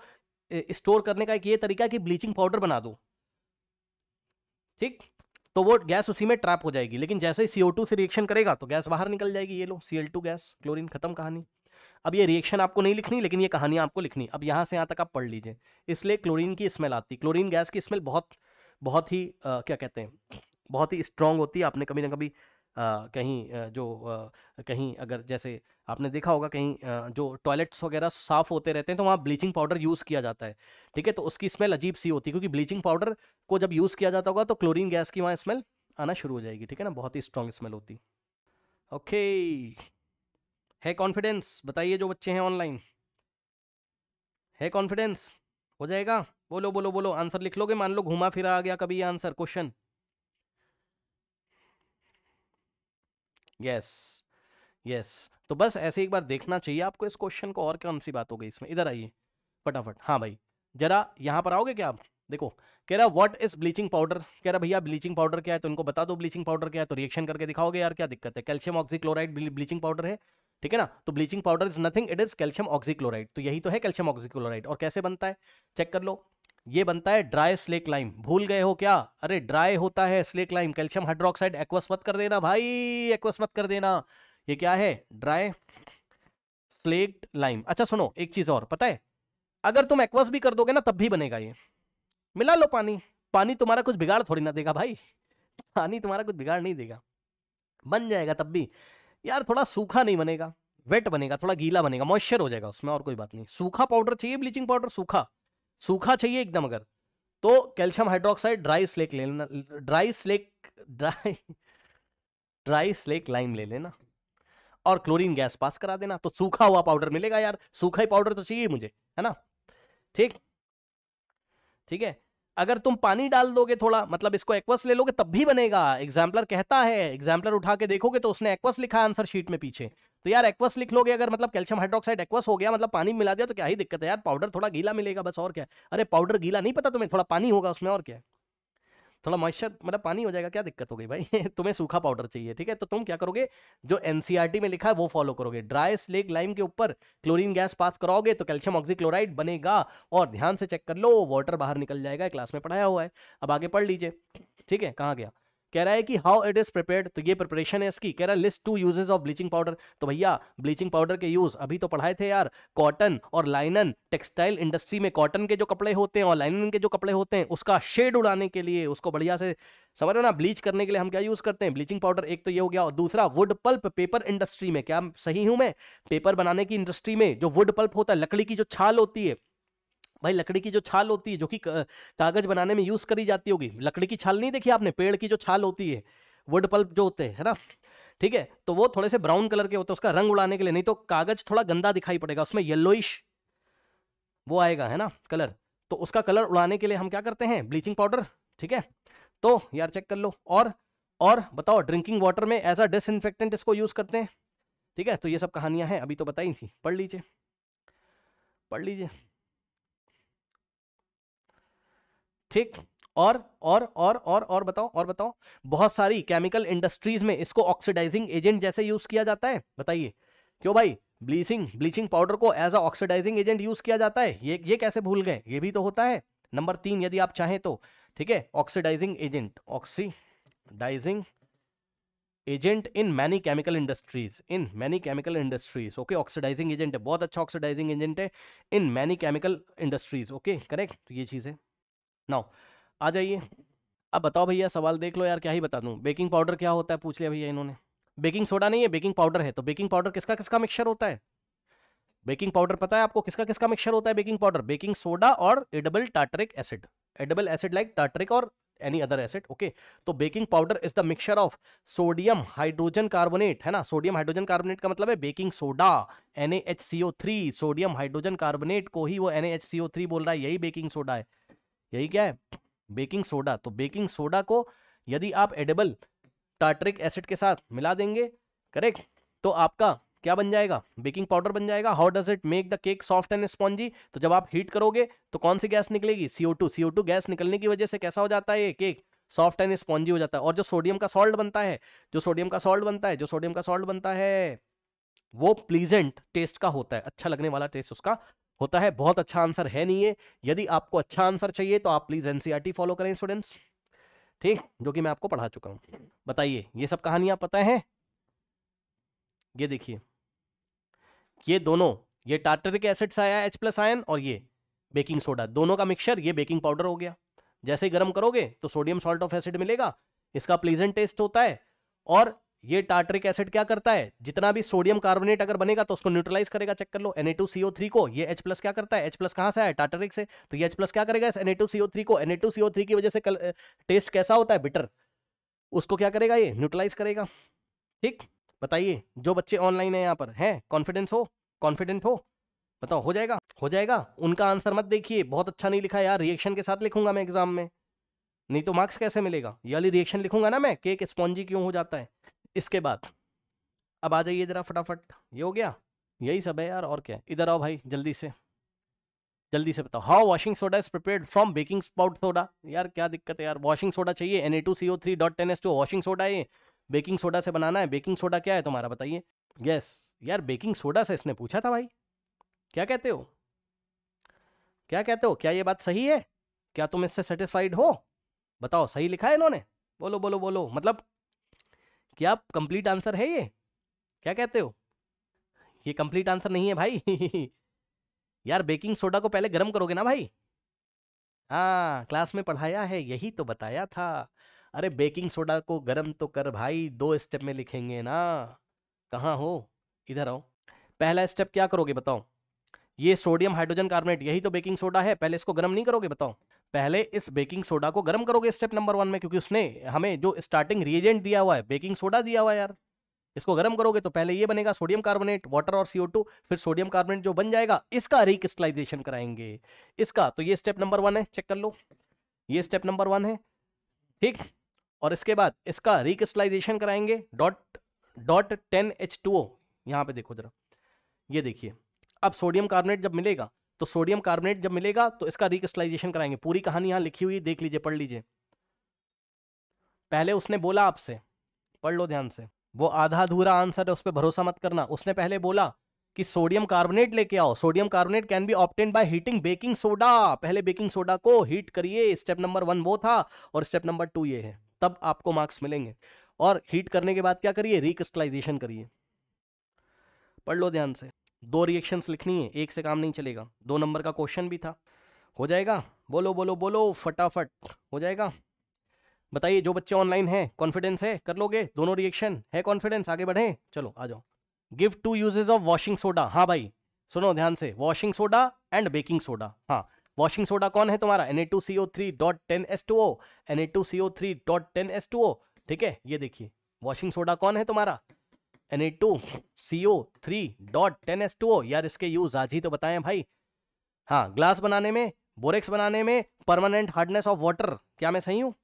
स्टोर करने का एक ये तरीका कि ब्लीचिंग पाउडर बना दो ठीक तो वो गैस उसी में ट्रैप हो जाएगी लेकिन जैसे ही टू से रिएक्शन करेगा तो गैस बाहर निकल जाएगी ये लो टू गैस क्लोरीन खत्म कहानी अब ये रिएक्शन आपको नहीं लिखनी लेकिन ये कहानियाँ आपको लिखनी अब यहाँ से यहाँ तक आप पढ़ लीजिए इसलिए क्लोरीन की स्मेल आती क्लोरीन गैस की स्मेल बहुत बहुत ही आ, क्या कहते हैं बहुत ही स्ट्रांग होती है आपने कभी ना कभी आ, कहीं जो आ, कहीं अगर जैसे आपने देखा होगा कहीं जो टॉयलेट्स वगैरह साफ़ होते रहते हैं तो वहाँ ब्लीचिंग पाउडर यूज़ किया जाता है ठीक है तो उसकी स्मेल अजीब सी होती है क्योंकि ब्लीचिंग पाउडर को जब यूज़ किया जाता होगा तो क्लोरीन गैस की वहाँ स्मेल आना शुरू हो जाएगी ठीक है ना बहुत ही स्ट्रॉन्ग स्मेल होती ओके है कॉन्फिडेंस बताइए जो बच्चे हैं ऑनलाइन है कॉन्फिडेंस हो जाएगा बोलो बोलो बोलो आंसर लिख लोगे मान लो घुमा फिरा आ गया कभी ये आंसर क्वेश्चन यस यस तो बस ऐसे एक बार देखना चाहिए आपको इस क्वेश्चन को और कौन सी बात हो गई इसमें इधर आइए फटाफट हाँ भाई जरा यहाँ पर आओगे क्या आप देखो कह रहा व्हाट इज ब्लीचिंग पाउडर कह रहा भैया ब्लीचिंग पाउडर क्या है तो इनको बता दो ब्लीचिंग पाउडर क्या है तो रिएक्शन करके दिखाओगे यार क्या दिक्कत है कैल्शियम ऑक्सीक्लोराइड ब्लीचिंग पाउडर है ठीक है ना तो bleaching powder is nothing it is calcium oxychloride तो यही तो है कैल्शियम ऑक्सीक्लोराइड और कैसे बनता है चेक कर लो ये बनता है ड्राई स्लेक लाइम भूल गए हो क्या अरे ड्राई होता है slake lime calcium hydroxide aqueous मत कर देना भाई एक्वस मत कर देना ये क्या है ड्राई स्लेक्ट लाइम अच्छा सुनो एक चीज और पता है अगर तुम एक्वस भी कर दोगे ना तब भी बनेगा ये मिला लो पानी पानी तुम्हारा कुछ बिगाड़ थोड़ी ना देगा भाई पानी तुम्हारा कुछ बिगाड़ नहीं देगा बन जाएगा तब भी यार थोड़ा सूखा नहीं बनेगा वेट बनेगा थोड़ा गीला बनेगा मॉइस्चर हो जाएगा उसमें और कोई बात नहीं सूखा पाउडर चाहिए ब्लीचिंग पाउडर सूखा सूखा चाहिए एकदम अगर तो कैल्शियम हाइड्रोक्साइड ड्राई स्लेक ले लेना dry slake dry dry slake lime ले लेना और क्लोरीन गैस पास करा देना तो सूखा हुआ पाउडर मिलेगा यार सूखा ही पाउडर तो चाहिए मुझे है ना ठीक ठीक है अगर तुम पानी डाल दोगे थोड़ा मतलब इसको एक्वस ले लोगे तब भी बनेगा एग्जाम्पलर कहता है एग्जाम्पलर उठा के देखोगे तो उसने एक्वस लिखा आंसर शीट में पीछे तो यार एक्वस लिख लोगे अगर मतलब कैल्शियम हाइड्रोक्साइड एक्वस हो गया मतलब पानी मिला दिया तो क्या ही दिक्कत है यार पाउडर थोड़ा गीला मिलेगा बस और क्या अरे पाउडर गीला नहीं पता तुम्हें थोड़ा पानी होगा उसमें और क्या थोड़ा मॉइस्चर मतलब पानी हो जाएगा क्या दिक्कत हो गई भाई तुम्हें सूखा पाउडर चाहिए ठीक है तो तुम क्या करोगे जो एनसीईआरटी e में लिखा है वो फॉलो करोगे ड्राई स्लेग लाइम के ऊपर क्लोरीन गैस पास कराओगे तो कैल्शियम ऑक्सीक्लोराइड बनेगा और ध्यान से चेक कर लो वाटर बाहर निकल जाएगा क्लास में पढ़ाया हुआ है अब आगे पढ़ लीजिए ठीक है कहाँ गया कह रहा है कि हाउ इट इज प्रिपेयर तो ये प्रिपरेशन है इसकी कह रहा है list two uses of bleaching powder तो भैया ब्लीचिंग पाउडर के यूज अभी तो पढ़ाए थे यार कॉटन और लाइनन टेक्सटाइल इंडस्ट्री में कॉटन के जो कपड़े होते हैं और लाइनन के जो कपड़े होते हैं उसका शेड उड़ाने के लिए उसको बढ़िया से समझ रहे ना ब्लीच करने के लिए हम क्या यूज करते हैं ब्लीचिंग पाउडर एक तो ये हो गया और दूसरा वुड पल्प पेपर इंडस्ट्री में क्या सही हूं मैं पेपर बनाने की इंडस्ट्री में जो वुड पल्प होता है लकड़ी की जो छाल होती है भाई लकड़ी की जो छाल होती है जो कि कागज बनाने में यूज करी जाती होगी लकड़ी की छाल नहीं देखी आपने पेड़ की जो छाल होती है वुड पल्प जो होते हैं ना ठीक है तो वो थोड़े से ब्राउन कलर के होते हैं उसका रंग उड़ाने के लिए नहीं तो कागज थोड़ा गंदा दिखाई पड़ेगा उसमें येल्लोइश वो आएगा है ना कलर तो उसका कलर उड़ाने के लिए हम क्या करते हैं ब्लीचिंग पाउडर ठीक है तो यार चेक कर लो और और बताओ ड्रिंकिंग वाटर में एज अ डिसइनफेक्टेंट इसको यूज करते हैं ठीक है तो ये सब कहानियां हैं अभी तो बताई थी पढ़ लीजिए पढ़ लीजिए ठीक और और और और और बताओ और बताओ बहुत सारी केमिकल इंडस्ट्रीज में इसको ऑक्सीडाइजिंग एजेंट जैसे यूज किया जाता है बताइए क्यों भाई ब्लीचिंग ब्लीचिंग पाउडर को as a oxidising agent use किया जाता है ये ये कैसे भूल गए ये भी तो होता है नंबर तीन यदि आप चाहें तो ठीक है oxidising agent oxidising agent in many chemical industries in many chemical industries okay oxidising agent है बहुत अच्छा ऑक्सीडाइजिंग एजेंट है in many chemical industries okay correct ये चीज़ है नौ आ जाइए अब बताओ भैया सवाल देख लो यार क्या ही बता दूँ बेकिंग पाउडर क्या होता है पूछ लिया भैया इन्होंने बेकिंग सोडा नहीं है बेकिंग पाउडर है तो बेकिंग पाउडर किसका किसका मिक्सर होता है बेकिंग पाउडर पता है आपको किसका किसका मिक्सर होता है बेकिंग पाउडर बेकिंग सोडा और edible tartaric acid edible acid like tartaric और एनी अदर एसिड ओके तो baking powder is the mixer of sodium hydrogen carbonate है ना सोडियम हाइड्रोजन कार्बोनेट का मतलब है baking soda and sodium hydrogen carbonate को ही वो एन बोल रहा है यही बेकिंग सोडा है यही क्या है बेकिंग सोडा तो बेकिंग सोडा को यदि आप एडेबल टार्ट्रिक एसिड के साथ मिला देंगे करेक्ट तो आपका क्या बन जाएगा बेकिंग पाउडर बन जाएगा how does it make the cake soft and spongy तो जब आप हीट करोगे तो कौन सी गैस निकलेगी CO two CO two gas निकलने की वजह से कैसा हो जाता है ये केक सॉफ्ट एंड स्पॉन्जी हो जाता है और जो सोडियम का सॉल्ट बनता है जो सोडियम का सॉल्ट बनता है जो सोडियम का सॉल्ट बनता है वो प्लीजेंट टेस्ट का होता है अच्छा लगने वाला टेस्ट उसका होता है बहुत अच्छा आंसर है नहीं है यदि आपको अच्छा आंसर चाहिए तो आप प्लीज़ एनसीईआरटी e फॉलो करें स्टूडेंट्स ठीक जो कि मैं आपको पढ़ा चुका हूं बताइए ये सब कहानियाँ पता है ये देखिए ये दोनों ये टार्टरिक एसिड्स आया एच प्लस आयन और ये बेकिंग सोडा दोनों का मिक्सचर ये बेकिंग पाउडर हो गया जैसे ही गर्म करोगे तो सोडियम सॉल्ट ऑफ एसिड मिलेगा इसका प्लीजेंट टेस्ट होता है और ये टार्टरिक एसिड क्या करता है जितना भी सोडियम कार्बोनेट अगर बनेगा तो उसको न्यूट्रलाइज करेगा चेक कर लो एन को ये H प्लस क्या करता है H प्लस कहां से आया टाटरिक से तो ये H प्लस क्या करेगा इस Na2CO3 को Na2CO3 की वजह से कल, टेस्ट कैसा होता है बिटर उसको क्या करेगा ये न्यूट्रलाइज करेगा ठीक बताइए जो बच्चे ऑनलाइन है यहाँ पर है कॉन्फिडेंस हो कॉन्फिडेंट हो बताओ हो जाएगा हो जाएगा उनका आंसर मत देखिए बहुत अच्छा नहीं लिखा यार रिएक्शन के साथ लिखूंगा मैं एग्जाम में नहीं तो मार्क्स कैसे मिलेगा ये वाली रिएक्शन लिखूंगा ना मैं केक स्पॉन्जी क्यों हो जाता है इसके बाद अब आ जाइए ज़रा फटाफट ये हो गया यही सब है यार और क्या इधर आओ भाई जल्दी से जल्दी से बताओ how washing soda is prepared from baking spout soda यार क्या दिक्कत है यार वॉशिंग सोडा चाहिए N A two C O three dot ten S two washing soda है बेकिंग सोडा से बनाना है बेकिंग सोडा क्या है तुम्हारा बताइए यस यार बेकिंग सोडा से इसने पूछा था भाई क्या कहते हो क्या कहते हो क्या ये बात सही है क्या तुम इससे सेटिस्फाइड हो बताओ सही लिखा है इन्होंने बोलो बोलो बोलो मतलब क्या कंप्लीट आंसर है ये क्या कहते हो ये कंप्लीट आंसर नहीं है भाई यार बेकिंग सोडा को पहले गर्म करोगे ना भाई हाँ क्लास में पढ़ाया है यही तो बताया था अरे बेकिंग सोडा को गर्म तो कर भाई दो स्टेप में लिखेंगे ना कहाँ हो इधर आओ पहला स्टेप क्या करोगे बताओ ये सोडियम हाइड्रोजन कार्बोनेट यही तो बेकिंग सोडा है पहले इसको गर्म नहीं करोगे बताओ पहले इस बेकिंग सोडा को गर्म करोगे स्टेप नंबर वन में क्योंकि उसने हमें जो स्टार्टिंग रिएजेंट दिया हुआ है बेकिंग सोडा दिया हुआ है यार इसको गर्म करोगे तो पहले ये बनेगा सोडियम कार्बोनेट वाटर और सीओ टू फिर सोडियम कार्बोनेट जो बन जाएगा इसका रिक्रिस्टलाइजेशन कराएंगे इसका तो ये स्टेप नंबर वन है चेक कर लो ये स्टेप नंबर वन है ठीक और इसके बाद इसका रिक्रिस्टलाइजेशन कराएंगे dot dot ten H two O यहाँ पे देखो जरा ये देखिए अब सोडियम कार्बोनेट जब मिलेगा तो सोडियम कार्बोनेट जब मिलेगा तो इसका रिक्रिस्टलाइजेशन कराएंगे पूरी कहानी यहां लिखी हुई देख लीजिए पढ़ लीजिए पहले उसने बोला आपसे पढ़ लो ध्यान से वो आधा अधूरा आंसर है उस पर भरोसा मत करना उसने पहले बोला कि सोडियम कार्बोनेट लेके आओ sodium carbonate can be obtain by heating baking soda पहले बेकिंग सोडा को हीट करिए स्टेप नंबर वन वो था और स्टेप नंबर टू ये है तब आपको मार्क्स मिलेंगे और हीट करने के बाद क्या करिए रिक्रिस्टलाइजेशन करिए पढ़ लो ध्यान से दो रिएक्शंस लिखनी है एक से काम नहीं चलेगा दो नंबर का क्वेश्चन भी था हो जाएगा बोलो बोलो बोलो फटाफट हो जाएगा बताइए जो बच्चे ऑनलाइन हैं कॉन्फिडेंस है कर लोगे दोनों रिएक्शन है कॉन्फिडेंस आगे बढ़े चलो आ जाओ give two uses of washing soda हाँ भाई सुनो ध्यान से washing soda and baking soda हाँ वॉशिंग सोडा कौन है तुम्हारा N A two C O three dot ten S two O N A two C O three dot ten S two O ठीक है ये देखिए वॉशिंग सोडा कौन है तुम्हारा N two two C O three dot ten S O यार इसके use आज ही तो बताएं भाई हाँ ग्लास बनाने में बोरेक्स बनाने में परमानेंट हार्डनेस ऑफ वाटर क्या मैं सही हूँ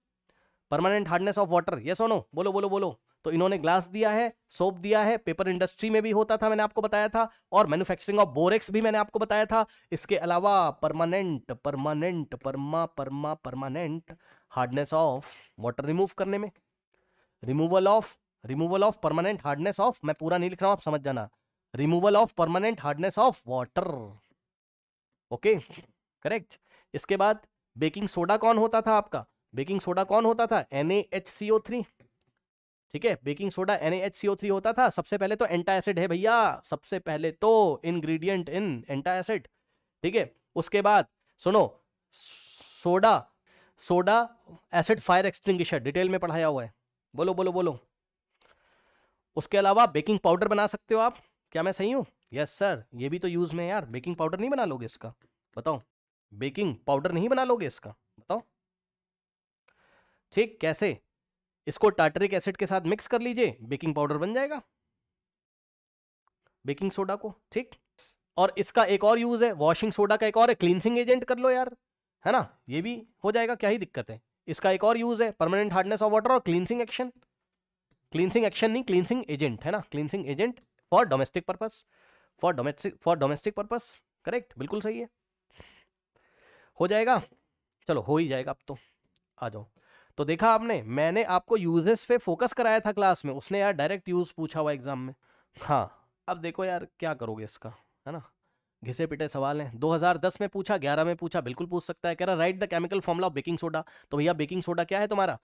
परमानेंट हार्डनेस ऑफ वाटर ये सोनो बोलो बोलो बोलो तो इन्होंने ग्लास दिया है सोप दिया है पेपर इंडस्ट्री में भी होता था मैंने आपको बताया था और मैन्युफैक्चरिंग ऑफ बोरेक्स भी मैंने आपको बताया था इसके अलावा permanent permanent perma perma permanent hardness of water remove करने में removal of removal of permanent hardness of मैं पूरा नहीं लिख रहा हूं आप समझ जाना removal of permanent hardness of water okay correct इसके बाद बेकिंग सोडा कौन होता था आपका बेकिंग सोडा कौन होता था एन ठीक है बेकिंग सोडा एन होता था सबसे पहले तो एंटा एसिड है भैया सबसे पहले तो इनग्रीडियंट इन एंटा एसिड ठीक है उसके बाद सुनो soda soda acid fire extinguisher detail में पढ़ाया हुआ है बोलो बोलो बोलो उसके अलावा बेकिंग पाउडर बना सकते हो आप क्या मैं सही हूँ यस सर ये भी तो यूज़ में है यार बेकिंग पाउडर नहीं बना लोगे इसका बताओ बेकिंग पाउडर नहीं बना लोगे इसका बताओ ठीक कैसे इसको टार्टरिक एसिड के साथ मिक्स कर लीजिए बेकिंग पाउडर बन जाएगा बेकिंग सोडा को ठीक और इसका एक और यूज़ है वॉशिंग सोडा का एक और है क्लींसिंग एजेंट कर लो यार है ना ये भी हो जाएगा क्या ही दिक्कत है इसका एक और यूज़ है परमानेंट हार्डनेस ऑफ वाटर और क्लींसिंग एक्शन क्लींसिंग एक्शन नहीं क्लींसिंग एजेंट है ना cleansing agent for domestic purpose for domestic for domestic purpose correct बिल्कुल सही है हो जाएगा चलो हो ही जाएगा अब तो आ जाओ तो देखा आपने मैंने आपको यूजेस पे फोकस कराया था क्लास में उसने यार डायरेक्ट यूज पूछा हुआ एग्जाम में हाँ अब देखो यार क्या करोगे इसका है ना घिसे पिटे सवाल हैं 2010 में पूछा 11 में पूछा बिल्कुल पूछ सकता है कह रहा write the chemical formula of baking soda तो भैया बेकिंग सोडा क्या है तुम्हारा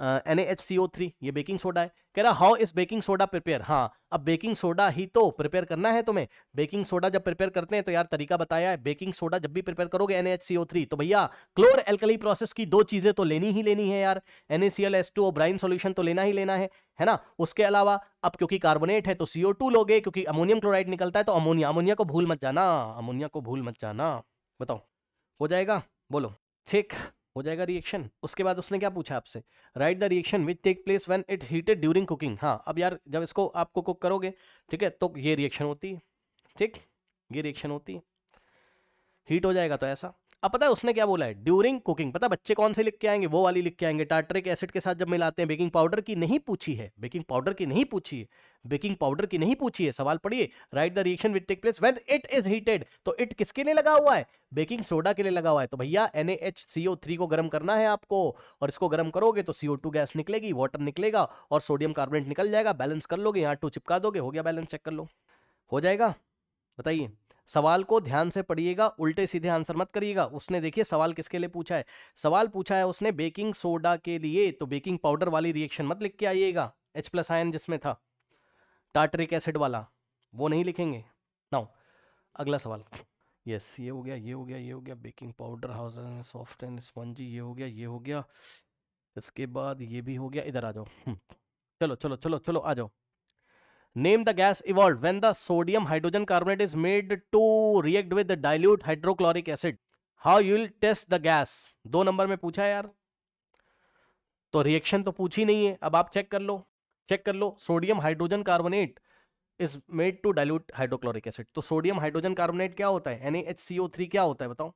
N H C O three ये बेकिंग सोडा है कह रहा how is baking soda prepare हाँ अब बेकिंग सोडा ही तो प्रिपेयर करना है तुम्हें बेकिंग सोडा जब प्रिपेयर करते हैं तो यार तरीका बताया है बेकिंग सोडा जब भी प्रिपेयर करोगे N H C O three तो भैया क्लोर एल्कली प्रोसेस की दो चीज़ें तो लेनी ही लेनी है यार N A C L S two brine solution तो लेना ही लेना है है ना उसके अलावा अब क्योंकि कार्बोनेट है तो सी ओ टू लोगे क्योंकि अमोनियम क्लोराइड निकलता है तो अमोनिया अमोनिया को भूल मत जाना अमोनिया को भूल मत जाना बताओ हो जाएगा बोलो ठीक हो जाएगा रिएक्शन उसके बाद उसने क्या पूछा आपसे write the reaction which take place when it heated during cooking हाँ अब यार जब इसको आपको कुक करोगे ठीक है तो ये रिएक्शन होती है ठीक ये रिएक्शन होती है हीट हो जाएगा तो ऐसा अब पता है उसने क्या बोला है ड्यूरिंग कुकिंग पता बच्चे कौन से लिख के आएंगे वो वाली लिख के आएंगे टार्टरिक एसिड के साथ जब मिलाते हैं बेकिंग पाउडर की नहीं पूछी है बेकिंग पाउडर की नहीं पूछी है बेकिंग पाउडर की नहीं पूछी है सवाल पढ़िए write the reaction with take place when it is heated तो इट किसके लिए लगा हुआ है बेकिंग सोडा के लिए लगा हुआ है तो भैया एन को गर्म करना है आपको और इसको गर्म करोगे तो सीओ गैस निकलेगी वाटर निकलेगा और सोडियम कार्बोनेट निकल जाएगा बैलेंस कर लोगे यहाँ टू चिपका दोगे हो गया बैलेंस चेक कर लो हो जाएगा बताइए सवाल को ध्यान से पढ़िएगा उल्टे सीधे आंसर मत करिएगा उसने देखिए सवाल किसके लिए पूछा है सवाल पूछा है उसने बेकिंग सोडा के लिए तो बेकिंग पाउडर वाली रिएक्शन मत लिख के आइएगा एच प्लस आयन जिसमें था टाटरिक एसिड वाला वो नहीं लिखेंगे नाउ अगला सवाल यस ये हो गया ये हो गया ये हो गया baking powder house soft and spongy ये हो गया ये हो गया इसके बाद ये भी हो गया इधर आ जाओ हम्म। चलो चलो चलो चलो आ जाओ name the gas evolve when the sodium hydrogen carbonate is made to react with the hydrochloric acid how How you will test the दो नंबर में पूछा यार तो रिएक्शन तो पूछी नहीं है अब आप चेक कर लो चेक कर लो sodium hydrogen carbonate is made to dilute hydrochloric acid तो सोडियम हाइड्रोजन कार्बोनेट क्या होता है NaHCO3 क्या होता है बताओ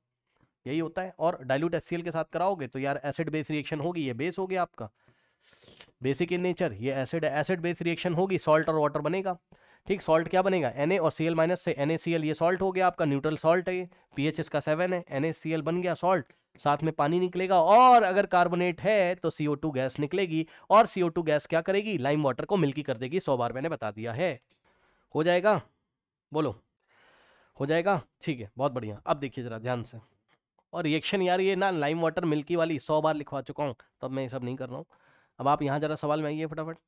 यही होता है और डाइल्यूट HCl के साथ कराओगे तो यार एसिड बेस रिएक्शन होगी ये बेस हो गया आपका बेसिक इन नेचर ये एसिड है एसिड बेस रिएक्शन होगी सॉल्ट और वाटर बनेगा ठीक सॉल्ट क्या बनेगा एन और सी माइनस से एन ये सॉल्ट हो गया आपका न्यूट्रल सॉल्ट है ये पी इसका सेवन है एन बन गया सॉल्ट साथ में पानी निकलेगा और अगर कार्बोनेट है तो CO2 गैस निकलेगी और CO2 गैस क्या करेगी लाइम वाटर को मिल्की कर देगी सौ बार मैंने बता दिया है हो जाएगा बोलो हो जाएगा ठीक है बहुत बढ़िया अब देखिए जरा ध्यान से और रिएक्शन यार ये ना लाइम वाटर मिल्की वाली सौ बार लिखवा चुका हूँ तब मैं ये सब नहीं कर रहा हूँ अब आप यहां जरा सवाल में आइए फटाफट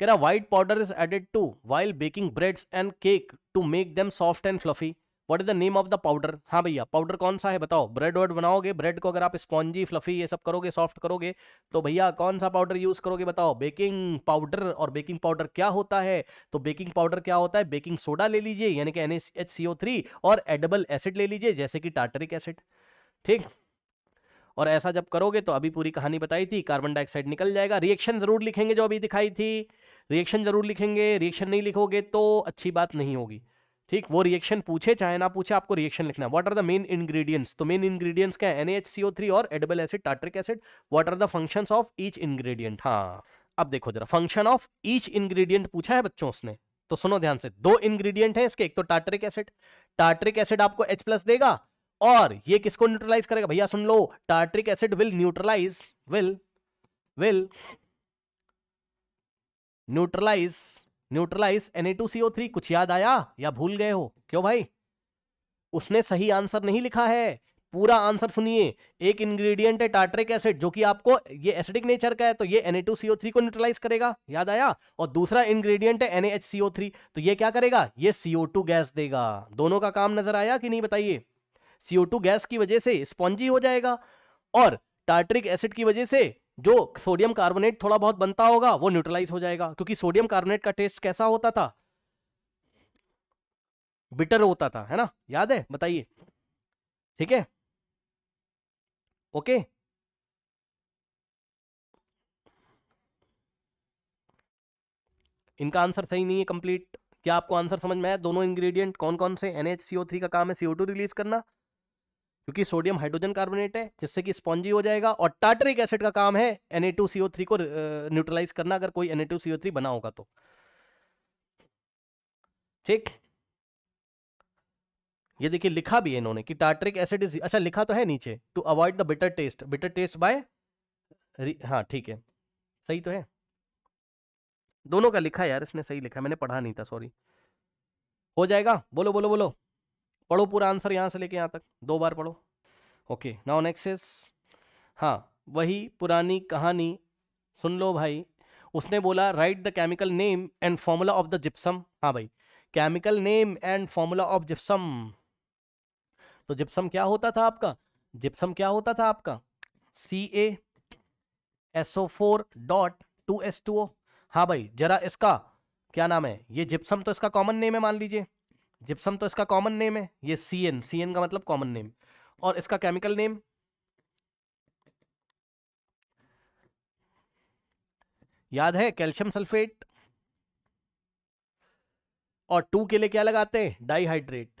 कह रहा white powder is added to while baking breads and cake to make them soft and fluffy what is the name of the powder हाँ भैया पाउडर कौन सा है बताओ ब्रेड वर्ड बनाओगे ब्रेड को अगर आप स्पॉन्जी फ्लफी ये सब करोगे सॉफ्ट करोगे तो भैया कौन सा पाउडर यूज करोगे बताओ बेकिंग पाउडर और बेकिंग पाउडर क्या होता है तो बेकिंग पाउडर क्या होता है बेकिंग सोडा ले लीजिए यानी कि एन और एडेबल एसिड ले लीजिए जैसे कि टाटरिक एसिड ठीक और ऐसा जब करोगे तो अभी पूरी कहानी बताई थी कार्बन डाइऑक्साइड निकल जाएगा रिएक्शन ज़रूर लिखेंगे जो अभी दिखाई थी रिएक्शन ज़रूर लिखेंगे रिएक्शन नहीं लिखोगे तो अच्छी बात नहीं होगी ठीक वो रिएक्शन पूछे चाहे ना पूछे आपको रिएक्शन लिखना है what are the main ingredients तो मेन इंग्रेडिएंट्स क्या है एन और edible acid tartaric acid what are the functions of each ingredient हाँ अब देखो जरा फंक्शन ऑफ ईच इंग्रेडिएंट पूछा है बच्चों उसने तो सुनो ध्यान से दो इंग्रेडिएंट है इसके एक तो टाट्रिक एसिड टाट्रिक एसिड आपको एच प्लस देगा और ये किसको न्यूट्रलाइज करेगा भैया सुन लो tartaric acid will neutralise will will neutralise neutralise Na2CO3 कुछ याद आया या भूल गए हो क्यों भाई उसने सही आंसर नहीं लिखा है पूरा आंसर सुनिए एक इंग्रेडिएंट है टार्ट्रिक एसिड जो कि आपको ये एसिडिक नेचर का है तो ये Na2CO3 को न्यूट्रलाइज करेगा याद आया और दूसरा इंग्रेडिएंट है NaHCO3 तो ये क्या करेगा ये CO2 गैस देगा दोनों का काम नजर आया कि नहीं बताइए सीओ गैस की वजह से स्पॉन्जी हो जाएगा और टार्ट्रिक एसिड की वजह से जो सोडियम कार्बोनेट थोड़ा बहुत बनता होगा वो न्यूट्रलाइज हो जाएगा क्योंकि सोडियम कार्बोनेट का टेस्ट कैसा होता था बिटर होता था है ना याद है बताइए ठीक है ओके इनका आंसर सही नहीं है कंप्लीट क्या आपको आंसर समझ में आया दोनों इंग्रेडिएंट कौन कौन से एनएचसीओ थ्री का काम है सीओ टू रिलीज करना क्योंकि सोडियम हाइड्रोजन कार्बोनेट है जिससे कि स्पॉन्जी हो जाएगा और टाटरिक एसिड का काम है एन को न्यूट्रलाइज करना अगर कोई एन बना होगा तो ठीक ये देखिए लिखा भी है इन्होंने कि टार्टरिक एसिड इज अच्छा लिखा तो है नीचे to avoid the bitter taste bitter taste by हाँ ठीक है सही तो है दोनों का लिखा यार इसने सही लिखा मैंने पढ़ा नहीं था सॉरी हो जाएगा बोलो बोलो बोलो पढ़ो पूरा आंसर यहाँ से लेके यहाँ तक दो बार पढ़ो ओके नाउ नेक्स्ट इज हाँ वही पुरानी कहानी सुन लो भाई उसने बोला write the chemical name and formula of the gypsum हाँ भाई chemical name and formula of gypsum तो जिप्सम क्या होता था आपका जिप्सम क्या होता था आपका C A S O four dot two S two O हाँ भाई जरा इसका क्या नाम है ये जिप्सम तो इसका कॉमन नेम है मान लीजिए जिप्सम तो इसका कॉमन नेम है ये सी एन सी एन का मतलब कॉमन नेम और इसका केमिकल नेम याद है कैल्शियम सल्फेट और टू के लिए क्या लगाते हैं डाईहाइड्रेट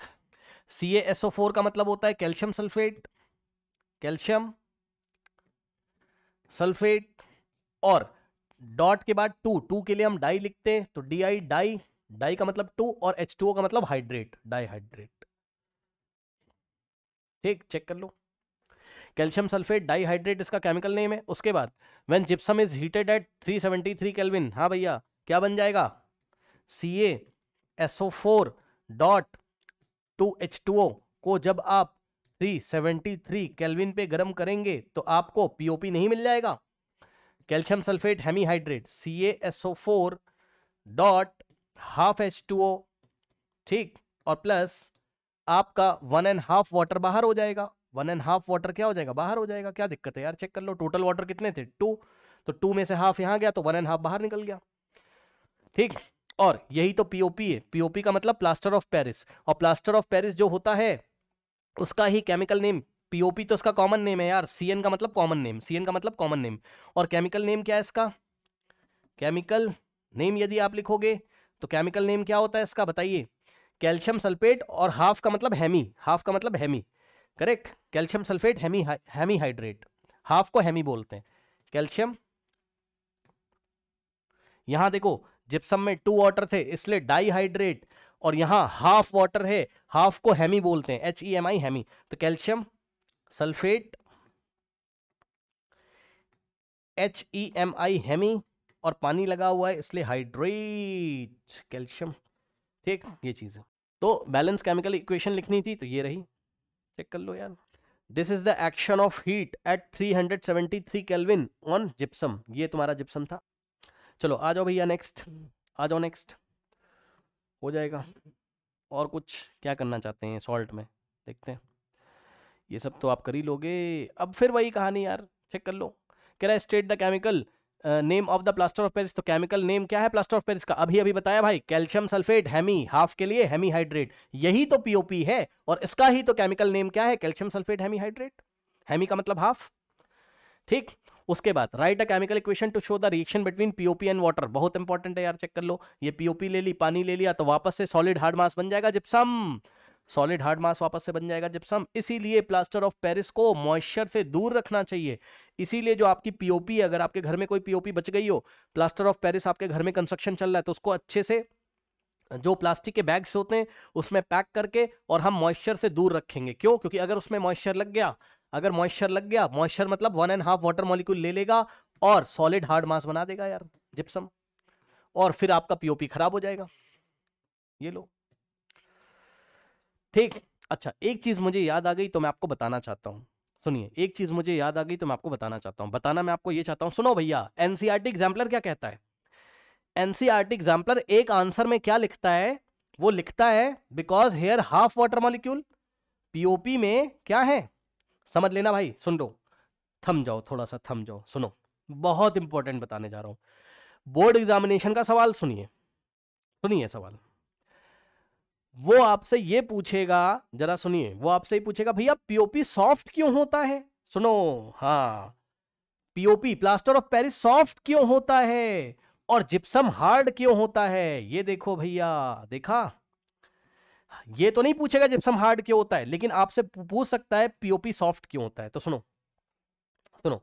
सी एसओ फोर का मतलब होता है कैल्शियम सल्फेट कैल्शियम सल्फेट और डॉट के बाद टू टू के लिए हम डाई लिखते हैं तो डी आई डाई डाई का मतलब टू और एच टू का मतलब हाइड्रेट डाईहाइड्रेट ठीक चेक कर लो कैल्शियम सल्फेट डाईहाइड्रेट इसका केमिकल नेम है उसके बाद when gypsum is heated at 373 kelvin हाँ भैया क्या बन जाएगा C SO four dot two H two O को जब आप 373 कैलविन पे गर्म करेंगे तो आपको पीओपी नहीं मिल जाएगा calcium sulphate hemihydrate C SO four dot half H two O ठीक और प्लस आपका वन एंड हाफ वाटर बाहर हो जाएगा वन एंड हाफ वाटर क्या हो जाएगा बाहर हो जाएगा क्या दिक्कत है यार चेक कर लो टोटल वाटर कितने थे टू तो टू में से हाफ यहाँ गया तो वन एंड हाफ बाहर निकल गया ठीक और यही तो पीओपी है पीओपी का मतलब प्लास्टर ऑफ पेरिस और प्लास्टर ऑफ पेरिस जो होता है उसका ही केमिकल नेम पीओपी तो उसका कॉमन नेम है यार सीएन का मतलब कॉमन नेम सीएन का मतलब कॉमन नेम और केमिकल नेम क्या है इसका केमिकल नेम यदि आप लिखोगे तो केमिकल नेम क्या होता है इसका बताइए कैल्शियम सल्फेट और हाफ का मतलब हैमी हाफ का मतलब hemi correct calcium sulphate hemi hemi hydrate half को हेमी बोलते हैं कैल्शियम यहां देखो जिप्सम में टू वाटर थे इसलिए डाईहाइड्रेट और यहां हाफ वाटर है हाफ को हेमी बोलते हैं H E M I hemi तो calcium sulphate H E M I hemi और पानी लगा हुआ है इसलिए हाइड्रेट कैल्शियम ठीक ये चीज़ है तो बैलेंस केमिकल इक्वेशन लिखनी थी तो ये रही चेक कर लो यार this is the action of heat at 373 kelvin on gypsum ये तुम्हारा जिप्सम था चलो आ जाओ भैया नेक्स्ट आ जाओ नेक्स्ट हो जाएगा और कुछ क्या करना चाहते हैं सॉल्ट में देखते हैं ये सब तो आप कर ही लोगे अब फिर वही कहानी यार चेक कर लो कह रहा है state the chemical name of the plaster of Paris तो केमिकल नेम क्या है प्लास्टर ऑफ पेरिस का अभी अभी बताया भाई कैल्शियम सल्फेट हैमी हाफ के लिए हेमी हाइड्रेट यही तो पीओपी है और इसका ही तो केमिकल नेम क्या है calcium sulphate hemihydrate hemi का मतलब हाफ ठीक उसके बाद right a chemical equation to show the reaction between POP and water बहुत इंपॉर्टेंट है यार चेक कर लो ये पीओपी ले ली पानी ले लिया तो वापस से सॉलिड हार्ड मास बन जाएगा जिप्सम सॉलिड हार्ड मास वापस से बन जाएगा जिप्सम इसीलिए प्लास्टर ऑफ पेरिस को मॉइस्चर से दूर रखना चाहिए इसीलिए जो आपकी पीओपी अगर आपके घर में कोई पीओपी बच गई हो प्लास्टर ऑफ पेरिस आपके घर में कंस्ट्रक्शन चल रहा है तो उसको अच्छे से जो प्लास्टिक के बैग्स होते हैं उसमें पैक करके और हम मॉइस्चर से दूर रखेंगे क्यों क्योंकि अगर उसमें मॉइस्चर लग गया अगर मॉइस्चर लग गया मॉइस्चर मतलब one and half water molecule ले लेगा और सॉलिड हार्ड मास बना देगा यार जिप्सम और फिर आपका पीओपी खराब हो जाएगा ये लो ठीक अच्छा एक चीज मुझे याद आ गई तो मैं आपको बताना चाहता हूँ सुनिए एक चीज मुझे याद आ गई तो मैं आपको बताना चाहता हूँ बताना मैं आपको ये चाहता हूँ सुनो भैया एनसीआरटी एग्जाम्पलर e क्या कहता है एनसीआरटी एग्जाम्पलर e एक आंसर में क्या लिखता है वो लिखता है because here half water molecule POP में क्या है समझ लेना भाई सुन लो थम जाओ थोड़ा सा थम जाओ सुनो बहुत इंपॉर्टेंट बताने जा रहा हूँ बोर्ड एग्जामिनेशन का सवाल सुनिए सुनिए सवाल वो आपसे ये पूछेगा जरा सुनिए वो आपसे ही पूछेगा भैया पीओपी सॉफ्ट क्यों होता है सुनो हाँ POP plaster of Paris soft क्यों होता है और जिप्सम हार्ड क्यों होता है ये देखो भैया देखा ये तो नहीं पूछेगा जिप्सम हार्ड क्यों होता है लेकिन आपसे पूछ सकता है पीओपी सॉफ्ट क्यों होता है तो सुनो सुनो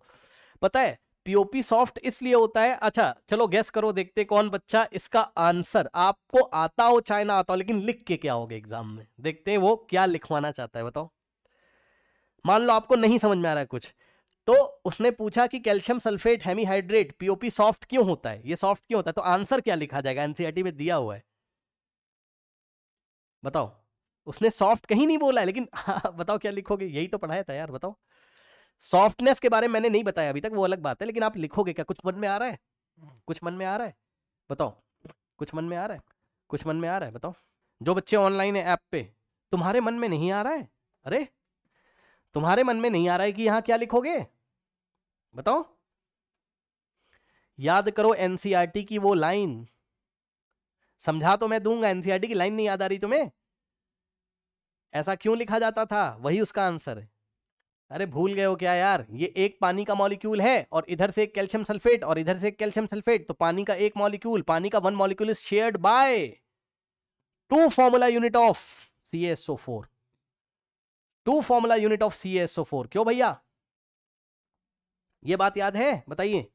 पता है पीओपी सॉफ्ट इसलिए होता है अच्छा चलो गैस करो देखते कौन बच्चा इसका आंसर आपको आता हो चाहे ना आता हो लेकिन लिख के क्या होगा एग्जाम में देखते हैं वो क्या लिखवाना चाहता है बताओ मान लो आपको नहीं समझ में आ रहा है कुछ तो उसने पूछा कि calcium sulphate hemihydrate POP soft क्यों होता है ये सॉफ्ट क्यों होता है तो आंसर क्या लिखा जाएगा एनसीआर e में दिया हुआ है बताओ उसने सॉफ्ट कहीं नहीं बोला है लेकिन हाँ, बताओ क्या लिखोगे यही तो पढ़ाया था यार बताओ सॉफ्टनेस के बारे में मैंने नहीं बताया अभी तक वो अलग बात है लेकिन आप लिखोगे क्या कुछ मन में आ रहा है कुछ मन में आ रहा है बताओ कुछ मन में आ रहा है कुछ मन में आ रहा है बताओ जो बच्चे ऑनलाइन है ऐप पे तुम्हारे मन में नहीं आ रहा है अरे तुम्हारे मन में नहीं आ रहा है कि यहां क्या लिखोगे बताओ याद करो एनसीईआरटी e की वो लाइन समझा तो मैं दूंगा एनसीईआरटी e की लाइन नहीं याद आ रही तुम्हें ऐसा क्यों लिखा जाता था वही उसका आंसर है अरे भूल गए हो क्या यार ये एक पानी का मॉलिक्यूल है और इधर से एक कैल्शियम सल्फेट और इधर से एक कैल्शियम सल्फेट तो पानी का एक मॉलिक्यूल पानी का one molecule is shared by two formula unit of C S O four two formula unit of C S O four क्यों भैया ये बात याद है बताइए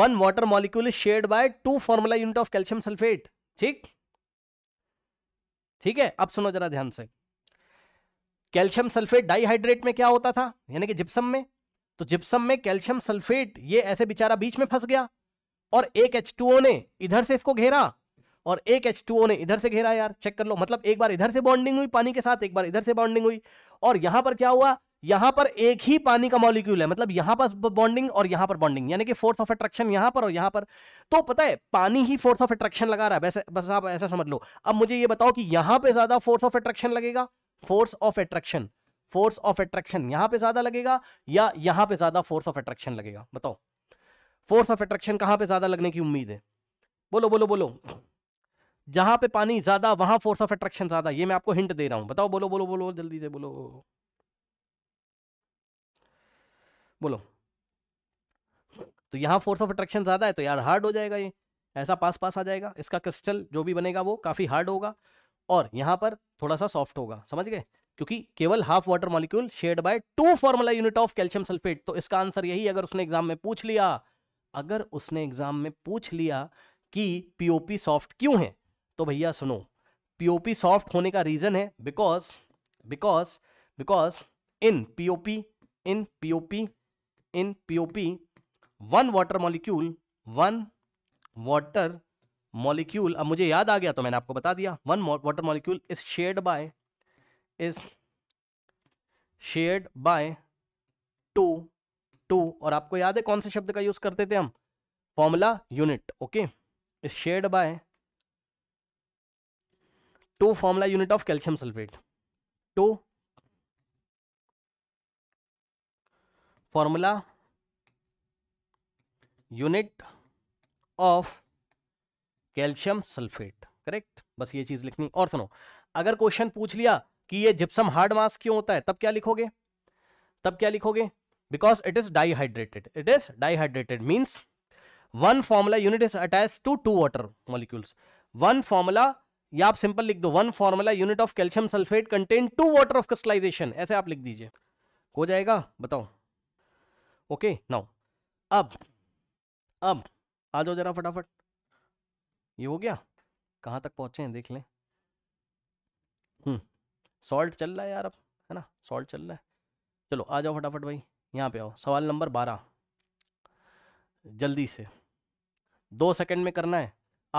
one water molecule is shared by two formula unit of calcium sulphate ठीक ठीक है अब सुनो जरा ध्यान से कैल्शियम सल्फेट डाइहाइड्रेट में क्या होता था यानी कि जिप्सम में तो जिप्सम में कैल्शियम सल्फेट ये ऐसे बेचारा बीच में फंस गया और एक एच ने इधर से इसको घेरा और एक एच ने इधर से घेरा यार चेक कर लो मतलब एक बार इधर से बॉन्डिंग हुई पानी के साथ एक बार इधर से बॉन्डिंग हुई और यहां पर क्या हुआ यहां पर एक ही पानी का मॉलिक्यूल है मतलब यहां पर बॉन्डिंग और यहां पर बॉन्डिंग यानी कि फोर्स ऑफ अट्रैक्शन यहां पर और यहां पर तो पता है पानी ही फोर्स ऑफ अट्रैक्शन लगा रहा है वैसे बस आप ऐसा समझ लो अब मुझे ये बताओ कि यहां पे ज्यादा फोर्स ऑफ अट्रैक्शन लगेगा force of attraction force of attraction यहां पे ज्यादा लगेगा या यहां पे ज्यादा फोर्स ऑफ एट्रैक्शन लगेगा बताओ फोर्स ऑफ एट्रैक्शन कहां पे ज्यादा लगने की उम्मीद है बोलो बोलो बोलो जहां पे पानी ज्यादा वहां फोर्स ऑफ एट्रैक्शन ज्यादा ये मैं आपको हिंट दे रहा हूं बताओ बोलो बोलो बोलो जल्दी से बोलो बोलो तो यहां फोर्स ऑफ अट्रैक्शन ज़्यादा है तो यार हार्ड हो जाएगा ये ऐसा पास पास आ जाएगा इसका क्रिस्टल जो भी बनेगा वो काफ़ी हार्ड होगा और यहां पर थोड़ा सा सॉफ्ट होगा समझ गए क्योंकि केवल half water molecule shared by two formula unit of calcium sulphate तो इसका आंसर यही अगर उसने एग्जाम में पूछ लिया अगर उसने एग्जाम में पूछ लिया कि पीओपी सॉफ्ट क्यों है तो भैया सुनो पीओपी सॉफ्ट होने का रीजन है because because because in POP in POP in POP one water molecule one water molecule अब मुझे याद आ गया तो मैंने आपको बता दिया one water molecule is shared by is shared by two two और आपको याद है कौन से शब्द का यूज करते थे हम formula unit okay is shared by two formula unit of calcium sulphate two formula unit of calcium sulphate correct बस ये चीज लिखनी और सुनो अगर क्वेश्चन पूछ लिया कि ये जिप्सम हार्ड मास क्यों होता है तब क्या लिखोगे तब क्या लिखोगे because it is dihydrated it is dihydrated means one formula unit is attach to two water molecules one formula या आप सिंपल लिख दो one formula unit of calcium sulphate contain two water of crystallization ऐसे आप लिख दीजिए हो जाएगा बताओ ओके नाउ अब अब आ जाओ जरा फटाफट ये हो गया कहाँ तक पहुँचे हैं देख लें सॉल्ट हम्म, चल रहा है यार अब है ना सॉल्ट चल रहा है चलो आ जाओ फटाफट भाई यहाँ पे आओ सवाल नंबर बारह जल्दी से दो सेकंड में करना है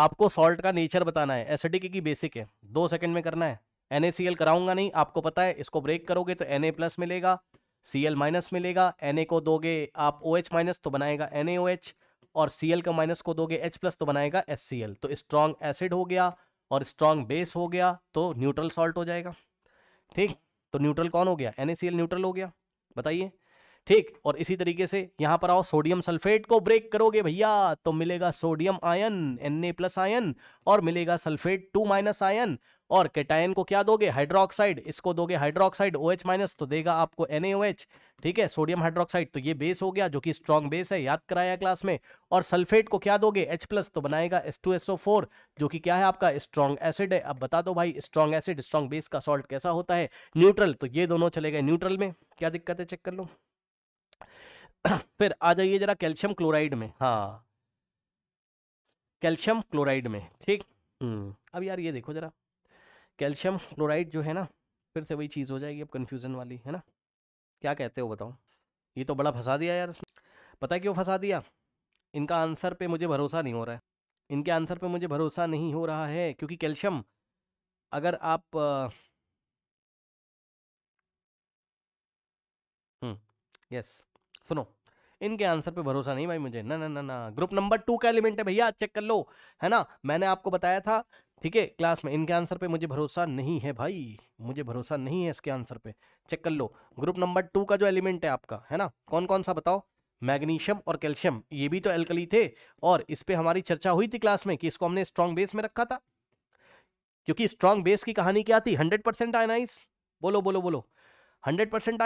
आपको सॉल्ट का नेचर बताना है एसिडिक की बेसिक है दो सेकंड में करना है एन कराऊंगा नहीं आपको पता है इसको ब्रेक करोगे तो एन प्लस मिलेगा सी एल माइनस मिलेगा एन को दोगे आप ओ OH माइनस तो बनाएगा एन और सी का माइनस को दोगे एच प्लस तो बनाएगा एस सी एल तो स्ट्रॉन्ग एसिड हो गया और स्ट्रॉन्ग बेस हो गया तो न्यूट्रल सॉल्ट हो जाएगा ठीक तो न्यूट्रल कौन हो गया एन न्यूट्रल हो गया बताइए ठीक और इसी तरीके से यहाँ पर आओ सोडियम सल्फेट को ब्रेक करोगे भैया तो मिलेगा sodium ion N plus ion और मिलेगा सल्फेट टू माइनस आयन और केटायन को क्या दोगे हाइड्रोक्साइड इसको दोगे हाइड्रोक्साइड ओ एच माइनस तो देगा आपको एन ठीक है सोडियम हाइड्रोक्साइड तो ये बेस हो गया जो कि स्ट्रॉन्ग बेस है याद कराया क्लास में और सल्फेट को क्या दोगे एच प्लस तो बनाएगा एस टू फोर जो कि क्या है आपका स्ट्रॉन्ग एसिड है अब बता दो भाई स्ट्रॉन्ग एसिड स्ट्रॉन्ग बेस का सॉल्ट कैसा होता है न्यूट्रल तो ये दोनों चले गए न्यूट्रल में क्या दिक्कत है चेक कर लो फिर आ जाइए जरा कैल्शियम क्लोराइड में हाँ कैल्शियम क्लोराइड में ठीक हम्म, अब यार ये देखो जरा कैल्शियम क्लोराइड जो है ना फिर से वही चीज़ हो जाएगी अब कन्फ्यूज़न वाली है ना क्या कहते हो बताओ ये तो बड़ा फंसा दिया यार पता क्यों फंसा दिया इनका आंसर पे मुझे भरोसा नहीं हो रहा है इनके आंसर पे मुझे भरोसा नहीं हो रहा है क्योंकि कैल्शियम अगर आप हम्म यस सुनो इनके आंसर पे भरोसा नहीं भाई मुझे ना ना ना ना ग्रुप नंबर टू का एलिमेंट है भैया चेक कर लो है ना मैंने आपको बताया था ठीक है क्लास में इनके आंसर पे मुझे भरोसा नहीं है भाई मुझे भरोसा नहीं है इसके आंसर पे चेक कर लो ग्रुप नंबर टू का जो एलिमेंट है आपका है ना कौन कौन सा बताओ मैग्नीशियम और कैल्शियम ये भी तो एल्कली थे और इस पर हमारी चर्चा हुई थी क्लास में कि इसको हमने स्ट्रॉन्ग बेस में रखा था क्योंकि स्ट्रॉन्ग बेस की कहानी क्या थी हंड्रेड परसेंट बोलो बोलो बोलो हंड्रेड परसेंट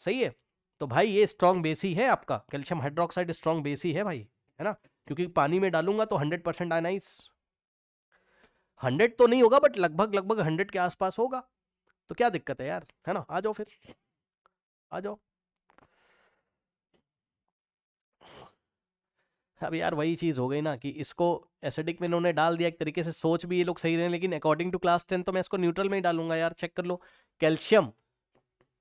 सही है तो भाई ये स्ट्रॉन्ग बेस ही है आपका कैल्शियम हाइड्रोक्साइड स्ट्रॉन्ग बेस ही है भाई है ना क्योंकि पानी में डालूंगा तो हंड्रेड परसेंट आयनाइज हंड्रेड तो नहीं होगा बट लगभग लगभग हंड्रेड के आसपास होगा तो क्या दिक्कत है यार है ना आ जाओ फिर आ जाओ अब यार वही चीज़ हो गई ना कि इसको एसिडिक में इन्होंने डाल दिया एक तरीके से सोच भी ये लोग सही रहे लेकिन अकॉर्डिंग टू क्लास टेन तो मैं इसको न्यूट्रल में ही डालूंगा यार चेक कर लो कैल्शियम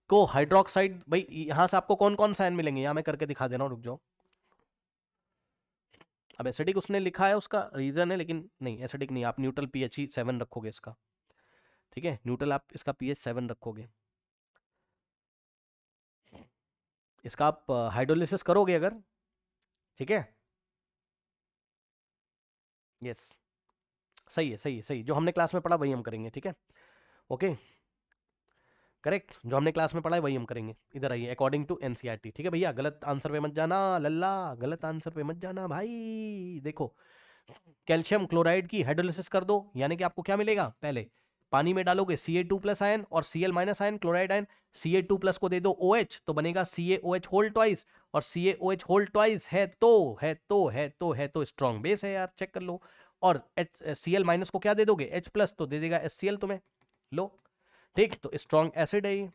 को हाइड्रोक्साइड भाई यहां से आपको कौन कौन सा आयन मिलेंगे यहाँ मैं करके दिखा दे रहा हूँ रुक जाओ अब एसिडिक उसने लिखा है उसका रीज़न है लेकिन नहीं एसिडिक नहीं आप न्यूट्रल पीएच ही सेवन रखोगे इसका ठीक है न्यूट्रल आप इसका पीएच सेवन रखोगे इसका आप हाइड्रोलिसिस करोगे अगर ठीक है यस सही है सही है सही जो हमने क्लास में पढ़ा वही हम करेंगे ठीक है ओके करेक्ट जो हमने क्लास में पढ़ा है वही हम करेंगे इधर आइए अकॉर्डिंग टू एन ठीक है भैया गलत आंसर पे मत जाना लल्ला गलत आंसर पे मत जाना भाई देखो कैल्शियम क्लोराइड की हाइड्रोलिसिस कर दो यानी कि आपको क्या मिलेगा पहले पानी में डालोगे C A two plus ion और C L minus ion chloride ion C A two plus को दे दो ओ OH, एच तो बनेगा C A O H whole twice और C A O H whole twice है तो है तो है तो है तो स्ट्रॉन्ग बेस है यार चेक कर लो और एच सी एल माइनस को क्या दे दोगे एच प्लस तो दे देगा एस सी एल तुम्हें लो ठीक तो स्ट्रॉन्ग एसिड है ये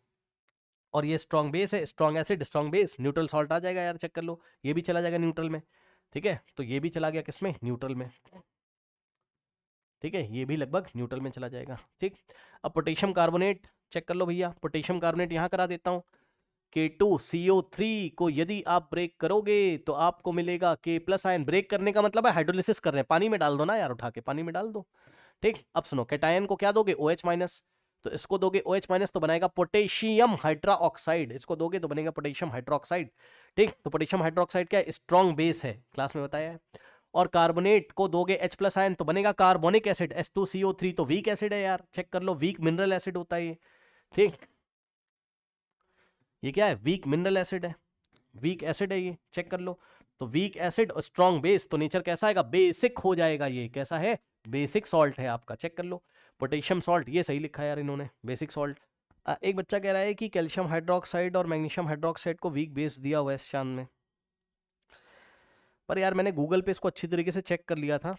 और ये स्ट्रॉन्ग बेस है strong acid strong base neutral salt आ जाएगा यार चेक कर लो ये भी चला जाएगा न्यूट्रल में ठीक है तो ये भी चला गया किसमें न्यूट्रल में ठीक है ये भी लगभग न्यूट्रल में चला जाएगा ठीक अब पोटेशियम कार्बोनेट चेक कर लो भैया पोटेशियम कार्बोनेट यहाँ करा देता हूँ के टू सी ओ थ्री को यदि आप ब्रेक करोगे तो आपको मिलेगा के प्लस आयन ब्रेक करने का मतलब है हाइड्रोलिसिस कर रहे हैं पानी में डाल दो ना यार उठा के पानी में डाल दो ठीक अब सुनो कैटायन को क्या दोगे ओ एच माइनस तो इसको दोगे ओ OH माइनस तो बनाएगा पोटेशियम हाइड्रा ऑक्साइड इसको दोगे तो बनेगा पोटेशियम हाइड्रोक्साइड ठीक तो पोटेशियम हाइड्रोक्साइड क्या स्ट्रॉन्ग बेस है क्लास में बताया है और कार्बोनेट को दोगे H प्लस आयन तो बनेगा carbonic acid S two C O three तो वीक एसिड है यार चेक कर लो वीक मिनरल एसिड होता है ठीक ये क्या है वीक मिनरल एसिड है वीक एसिड है ये चेक कर लो तो वीक एसिड और स्ट्रॉन्ग बेस तो नेचर कैसा आएगा बेसिक हो जाएगा ये कैसा है बेसिक सॉल्ट है आपका चेक कर लो पोटेशियम सॉल्ट ये सही लिखा है यार इन्होंने बेसिक सॉल्ट एक बच्चा कह रहा है कि कैल्शियम हाइड्रोक्साइड और मैग्नीशियम हाइड्रोक्साइड को वीक बेस दिया हुआ है इस चांद में पर यार मैंने गूगल पे इसको अच्छी तरीके से चेक कर लिया था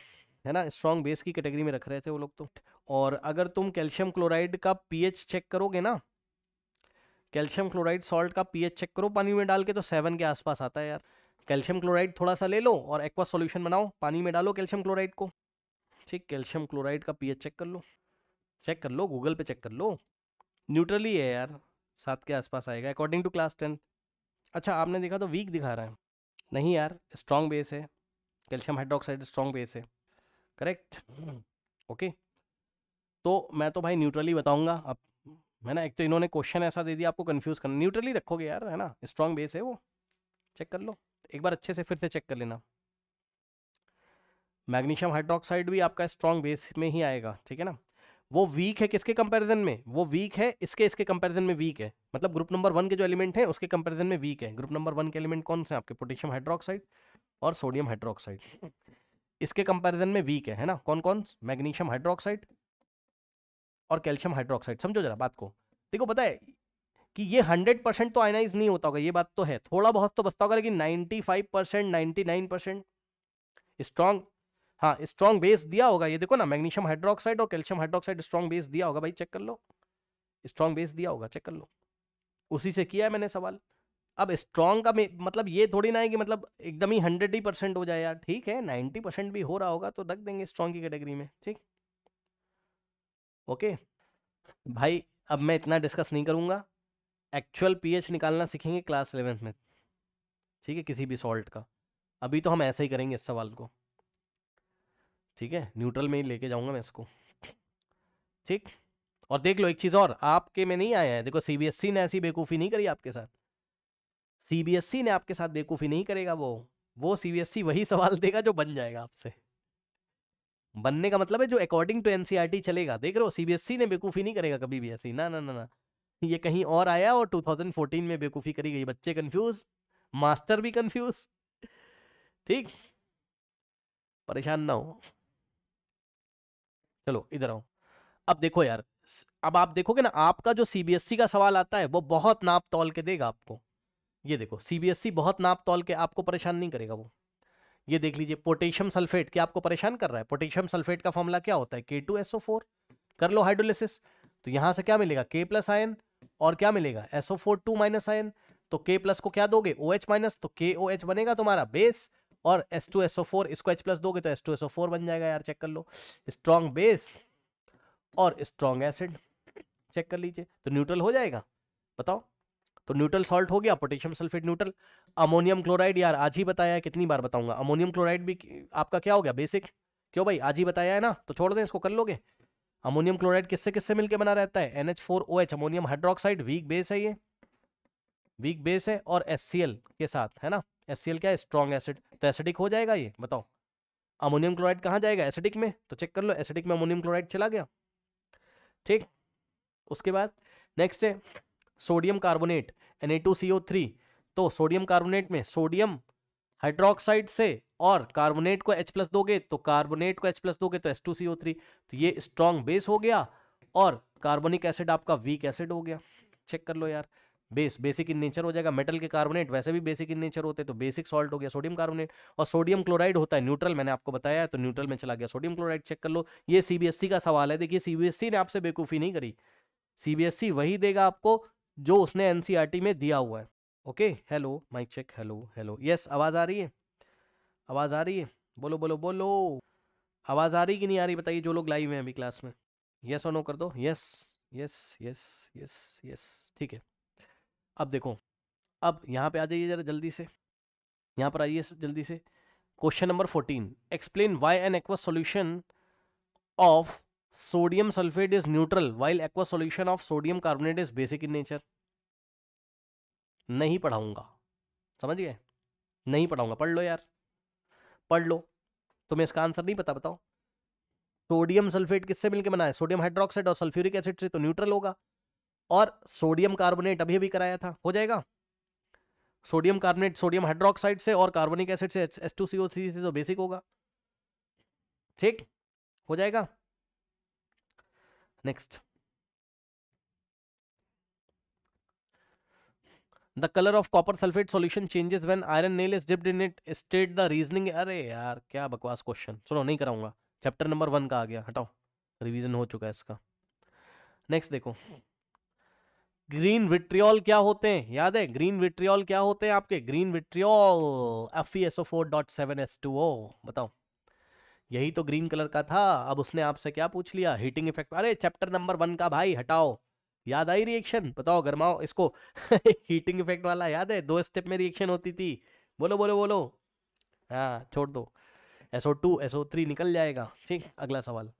है ना स्ट्रॉन्ग बेस की कैटेगरी में रख रहे थे वो लोग तो और अगर तुम कैल्शियम क्लोराइड का पीएच चेक करोगे ना कैल्शियम क्लोराइड सॉल्ट का पीएच चेक करो पानी में डाल के तो सेवन के आसपास आता है यार कैल्शियम क्लोराइड थोड़ा सा ले लो और एक्वा सॉल्यूशन बनाओ पानी में डालो कैल्शियम क्लोराइड को ठीक कैल्शियम क्लोराइड का पीएच चेक कर लो चेक कर लो गूगल पे चेक कर लो न्यूट्रली है यार सात के आसपास आएगा अकॉर्डिंग टू क्लास टेंथ अच्छा आपने देखा तो वीक दिखा रहा है नहीं यार स्ट्रॉन्ग बेस है कैल्शियम हाइड्रोक्साइड स्ट्रॉन्ग बेस है करेक्ट ओके तो मैं तो भाई न्यूट्रली बताऊंगा अब है ना एक तो इन्होंने क्वेश्चन ऐसा दे दिया आपको कंफ्यूज करना न्यूट्रली रखोगे यार है ना स्ट्रॉन्ग बेस है वो चेक कर लो एक बार अच्छे से फिर से चेक कर लेना मैग्नीशियम हाइड्रोक्साइड भी आपका स्ट्रॉन्ग बेस में ही आएगा ठीक है ना वो वीक है किसके कंपैरिजन में वो वीक है इसके इसके कंपैरिजन में वीक है मतलब ग्रुप नंबर वन के जो एलिमेंट हैं उसके कंपैरिजन में वीक है ग्रुप नंबर वन के एलिमेंट कौन से आपके पोटेशियम हाइड्रोक्साइड और सोडियम हाइड्रोक्साइड इसके कंपैरिजन में वीक है है ना कौन कौन मैग्नीशियम हाइड्रोक्साइड और कैल्शियम हाइड्रोक्साइड समझो जरा बात को देखो पता है कि ये हंड्रेड परसेंट तो आयनाइज नहीं होता होगा ये बात तो है थोड़ा बहुत तो बचता होगा लेकिन ninety five percent ninety nine percent strong हाँ स्ट्रॉन्ग बेस दिया होगा ये देखो ना मैग्नीशियम हाइड्रोक्साइड और कैल्शियम हाइड्रोक्साइड स्ट्रॉन्ग बेस दिया होगा भाई चेक कर लो स्ट्रॉन्ग बेस दिया होगा चेक कर लो उसी से किया है मैंने सवाल अब स्ट्रॉन्ग का मतलब ये थोड़ी ना है कि मतलब एकदम ही हंड्रेड ही परसेंट हो जाए यार ठीक है नाइन्टी परसेंट भी हो रहा होगा तो रख देंगे स्ट्रॉन्ग की कैटेगरी में ठीक ओके भाई अब मैं इतना डिस्कस नहीं करूँगा एक्चुअल पी निकालना सीखेंगे क्लास इलेवेंथ में ठीक है किसी भी सॉल्ट का अभी तो हम ऐसे ही करेंगे इस सवाल को ठीक है न्यूट्रल में ही लेके जाऊंगा मैं इसको ठीक और देख लो एक चीज़ और आपके में नहीं आया है देखो सीबीएसई e ने ऐसी बेवकूफ़ी नहीं करी आपके साथ सीबीएसई e ने आपके साथ बेवकूफ़ी नहीं करेगा वो वो सीबीएसई e वही सवाल देगा जो बन जाएगा आपसे बनने का मतलब है जो अकॉर्डिंग टू एनसीईआरटी चलेगा देख रहे हो सीबीएसई ने बेवकूफ़ी नहीं करेगा कभी भी ऐसी ना ना ना ना ये कहीं और आया और 2014 में बेवकूफ़ी करी गई बच्चे कंफ्यूज मास्टर भी कंफ्यूज ठीक परेशान ना हो चलो इधर आओ अब देखो यार अब आप देखोगे ना आपका जो सीबीएसई e का सवाल आता है वो बहुत नाप तोल के देगा आपको ये देखो सीबीएसई e बहुत नाप तोल के आपको परेशान नहीं करेगा वो ये देख लीजिए पोटेशियम सल्फेट क्या आपको परेशान कर रहा है पोटेशियम सल्फेट का फॉर्मूला क्या होता है के टू एसओ फोर कर लो हाइड्रोलिसिस तो यहां से क्या मिलेगा के प्लस आयन और क्या मिलेगा SO four two minus ion तो के प्लस को क्या दोगे ओ एच माइनस तो के ओ एच बनेगा तुम्हारा बेस और S two S O four इसको एच प्लस दोगे तो S two S O four बन जाएगा यार चेक कर लो स्ट्रॉन्ग बेस और स्ट्रॉन्ग एसिड चेक कर लीजिए तो न्यूट्रल हो जाएगा बताओ तो न्यूट्रल सॉल्ट हो गया potassium sulphate neutral ammonium chloride यार आज ही बताया है कितनी बार बताऊंगा अमोनियम क्लोराइड भी आपका क्या हो गया बेसिक क्यों भाई आज ही बताया है ना तो छोड़ दें इसको कर लोगे अमोनियम क्लोराइड किससे किससे मिलकर बना रहता है N H four O H ammonium hydroxide weak base है ये वीक बेस है और एस के साथ है ना एस क्या है स्ट्रॉन्ग एसिड तो एसिडिक हो जाएगा ये बताओ अमोनियम क्लोराइड कहाँ जाएगा एसिडिक में तो चेक कर लो एसिडिक में अमोनियम क्लोराइड चला गया ठीक उसके बाद नेक्स्ट है सोडियम कार्बोनेट एन तो सोडियम कार्बोनेट में सोडियम हाइड्रोक्साइड से और कार्बोनेट को H प्लस दोगे तो कार्बोनेट को H प्लस दोगे तो H2CO3 तो ये स्ट्रॉन्ग बेस हो गया और कार्बोनिक एसिड आपका वीक एसिड हो गया चेक कर लो यार बेस बेसिक इन नेचर हो जाएगा मेटल के कार्बोनेट वैसे भी बेसिक इन नेचर होते हैं तो बेसिक सॉल्ट हो गया सोडियम कार्बोनेट और सोडियम क्लोराइड होता है न्यूट्रल मैंने आपको बताया तो न्यूट्रल में चला गया सोडियम क्लोराइड चेक कर लो ये सीबीएसई का सवाल है देखिए सीबीएसई ने आपसे बेकूफ़ी नहीं करी सीबीएसई वही देगा आपको जो उसने एनसीईआरटी e में दिया हुआ है okay hello mic check hello hello yes आवाज़ आ रही है आवाज़ आ रही है बोलो बोलो बोलो आवाज़ आ रही कि नहीं आ रही बताइए जो लोग लाइव हैं अभी क्लास में यस और नो कर दो yes yes yes yes yes ठीक है अब देखो अब यहाँ पे आ जाइए ज़रा जल्दी से यहाँ पर आइए जल्दी से question number fourteen explain why an aqua solution of sodium sulphate is neutral while aqua solution of sodium carbonate is basic in nature नहीं पढ़ाऊंगा समझ गए नहीं पढ़ाऊंगा पढ़ लो यार पढ़ लो तुम्हें इसका आंसर नहीं पता बताओ सोडियम सल्फेट किससे मिलकर बना है सोडियम हाइड्रोक्साइड और सल्फ्यूरिक एसिड से तो न्यूट्रल होगा और सोडियम कार्बोनेट अभी अभी कराया था हो जाएगा सोडियम कार्बोनेट सोडियम हाइड्रोक्साइड से और कार्बोनिक एसिड से S two C O three से तो बेसिक होगा ठीक हो जाएगा next the colour of copper sulphate solution changes when iron nail is dipped in it state the reasoning अरे यार क्या बकवास क्वेश्चन सुनो नहीं कराऊंगा चैप्टर नंबर वन का आ गया हटाओ रिवीजन हो चुका है इसका नेक्स्ट देखो ग्रीन विट्रियोल क्या होते हैं याद है ग्रीन विट्रियोल क्या होते हैं आपके green vitriol F E S O four dot seven S two O बताओ यही तो ग्रीन कलर का था अब उसने आपसे क्या पूछ लिया हीटिंग इफेक्ट अरे चैप्टर नंबर वन का भाई हटाओ याद आई रिएक्शन बताओ गर्माओ इसको हीटिंग इफेक्ट वाला याद है दो स्टेप में रिएक्शन होती थी बोलो बोलो बोलो हाँ छोड़ दो एसओ टू एसओ थ्री निकल जाएगा ठीक अगला सवाल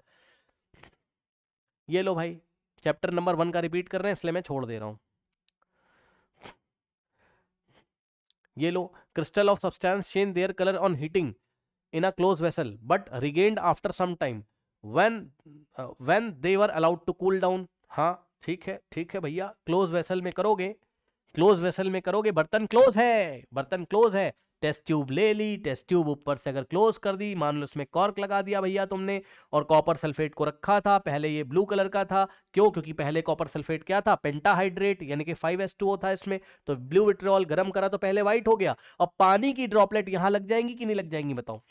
ये लो भाई चैप्टर नंबर वन का रिपीट कर रहे हैं इसलिए मैं छोड़ दे रहा हूं ये लो crystal of substance change their colour on heating in a close vessel but regained after some time when when they were allowed to cool down हाँ ठीक है ठीक है भैया क्लोज वेसल में करोगे क्लोज वेसल में करोगे बर्तन क्लोज है बर्तन क्लोज है टेस्ट ट्यूब ले ली टेस्ट ट्यूब ऊपर से अगर क्लोज कर दी मान लो उसमें कॉर्क लगा दिया भैया तुमने और कॉपर सल्फेट को रखा था पहले ये ब्लू कलर का था क्यों क्योंकि पहले कॉपर सल्फेट क्या था पेंटाहाइड्रेट यानी कि फाइव एस टू था इसमें तो ब्लू विट्रोल गर्म करा तो पहले व्हाइट हो गया अब पानी की ड्रॉपलेट यहां लग जाएंगी कि नहीं लग जाएंगी बताओ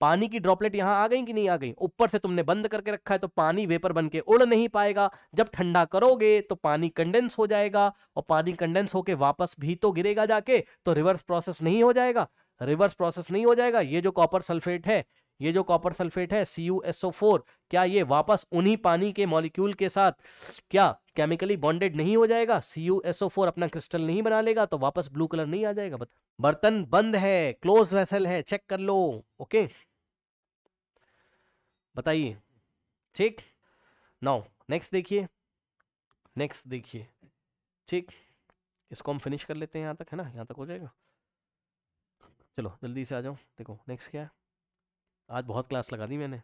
पानी की ड्रॉपलेट यहाँ आ गई कि नहीं आ गई ऊपर से तुमने बंद करके रखा है तो पानी वेपर बन के उड़ नहीं पाएगा जब ठंडा करोगे तो पानी कंडेंस हो जाएगा और पानी कंडेंस होके वापस भी तो गिरेगा जाके तो रिवर्स प्रोसेस नहीं हो जाएगा रिवर्स प्रोसेस नहीं हो जाएगा ये जो कॉपर सल्फेट है ये जो कॉपर सल्फेट है सी क्या ये वापस उन्हीं पानी के मॉलिक्यूल के साथ क्या केमिकली बॉन्डेड नहीं हो जाएगा सी अपना क्रिस्टल नहीं बना लेगा तो वापस ब्लू कलर नहीं आ जाएगा बर्तन बंद है क्लोज वेसल है चेक कर लो ओके बताइए ठीक नाउ नेक्स्ट देखिए नेक्स्ट देखिए ठीक इसको हम फिनिश कर लेते हैं यहाँ तक है ना यहाँ तक हो जाएगा चलो जल्दी से आ जाओ देखो नेक्स्ट क्या है आज बहुत क्लास लगा दी मैंने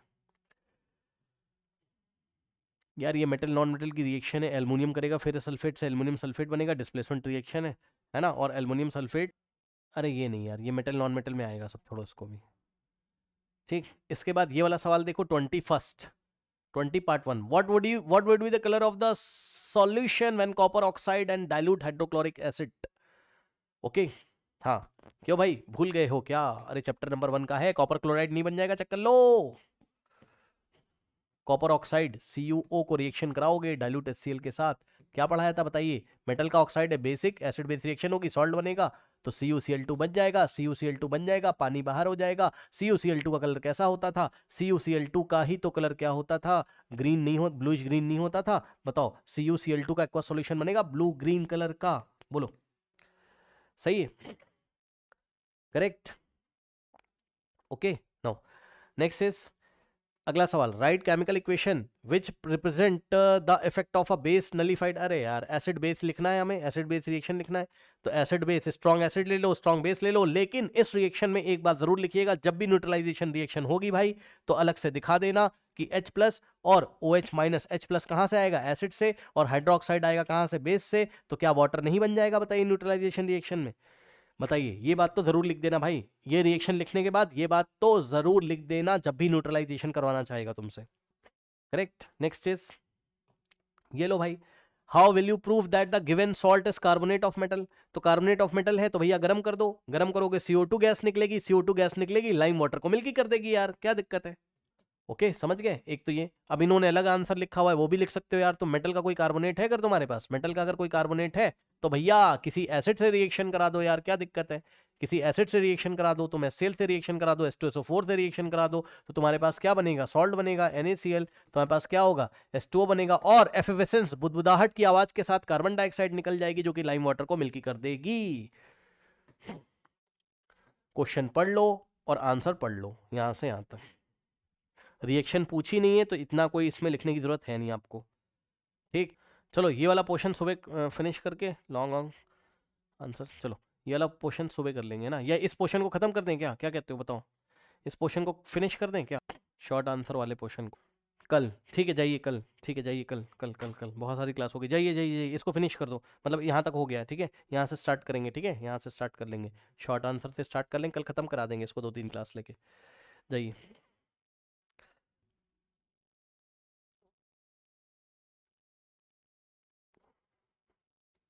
यार ये मेटल नॉन मेटल की रिएक्शन है एलमोनियम करेगा फिर सल्फेट से एलमोनियम सल्फेट बनेगा डिस्प्लेसमेंट रिएक्शन है है ना और एलमोनियम सल्फेट अरे ये नहीं यार ये मेटल नॉन मेटल में आएगा सब छोड़ो उसको भी ठीक इसके बाद ये वाला सवाल देखो twenty first twenty part one what would you what would be the colour of the solution when copper oxide and dilute hydrochloric acid okay हाँ क्यों भाई भूल गए हो क्या अरे चैप्टर नंबर वन का है कॉपर क्लोराइड नहीं बन जाएगा चक्कर लो कॉपर ऑक्साइड सी को रिएक्शन कराओगे डायलूट एच के साथ क्या पढ़ाया था बताइए मेटल का ऑक्साइड है बेसिक एसिड बेस रिएक्शन होगी सॉल्ट बनेगा तो C U C L two बच जाएगा C U C L two बन जाएगा पानी बाहर हो जाएगा C U C L two का कलर कैसा होता था C U C L two का ही तो कलर क्या होता था ग्रीन नहीं हो ब्लूइश ग्रीन नहीं होता था बताओ C U C L two का एक्वा सोल्यूशन बनेगा ब्लू ग्रीन कलर का बोलो सही है correct okay no next is अगला सवाल right chemical equation which represent the effect of a base nullified अरे यार एसिड बेस लिखना है हमें एसिड बेस रिएक्शन लिखना है तो एसिड बेस स्ट्रॉन्ग एसिड ले लो स्ट्रॉन्ग बेस ले लो लेकिन इस रिएक्शन में एक बात जरूर लिखिएगा जब भी न्यूट्रलाइजेशन रिएक्शन होगी भाई तो अलग से दिखा देना कि H प्लस और O H minus H plus कहाँ से आएगा एसिड से और हाइड्रोक्साइड आएगा कहाँ से बेस से तो क्या वाटर नहीं बन जाएगा बताइए न्यूट्रलाइजेशन रिएक्शन में बताइए ये बात तो ज़रूर लिख देना भाई ये रिएक्शन लिखने के बाद ये बात तो ज़रूर लिख देना जब भी न्यूट्रलाइजेशन करवाना चाहेगा तुमसे करेक्ट नेक्स्ट इज ये लो भाई how will you prove that the given salt is carbonate of metal तो कार्बोनेट ऑफ मेटल है तो भैया गर्म कर दो गर्म करोगे सीओ टू गैस निकलेगी सीओ टू गैस निकलेगी लाइम वाटर को मिल्की कर देगी यार क्या दिक्कत है ओके समझ गए एक तो ये अब इन्होंने अलग आंसर लिखा हुआ है वो भी लिख सकते हो यार तो मेटल का कोई कार्बोनेट है अगर तुम्हारे पास मेटल का अगर कोई कार्बोनेट है तो भैया किसी एसिड से रिएक्शन करा दो यार क्या दिक्कत है किसी एसिड से रिएक्शन करा दो मैं सेल से रिएक्शन करा दो एस से रिएक्शन करा दो तो तुम्हारे पास क्या बनेगा सॉल्ट बनेगा एन तुम्हारे पास क्या होगा एस बनेगा और एफिवेसेंस बुदबुदाहट की आवाज के साथ कार्बन डाइऑक्साइड निकल जाएगी जो कि लाइम वाटर को मिल्की कर देगी क्वेश्चन पढ़ लो और आंसर पढ़ लो यहां से यहां तक रिएक्शन पूछी नहीं है तो इतना कोई इसमें लिखने की ज़रूरत है नहीं आपको ठीक चलो ये वाला पोर्शन सुबह फिनिश करके लॉन्ग लॉन्ग आंसर चलो ये वाला पोर्शन सुबह कर लेंगे ना या इस पोर्शन को ख़त्म कर दें क्या क्या कहते हो बताओ इस पोर्शन को फिनिश कर दें क्या शॉर्ट आंसर वाले पोर्शन को कल ठीक है जाइए कल ठीक है जाइए कल कल कल कल बहुत सारी क्लास होगी जाइए जाइए जाइए इसको फिनिश कर दो मतलब यहाँ तक हो गया ठीक है यहाँ से स्टार्ट करेंगे ठीक है यहाँ से स्टार्ट कर लेंगे शॉर्ट आंसर से स्टार्ट कर लेंगे कल ख़त्म करा देंगे इसको दो तीन क्लास लेके जाइए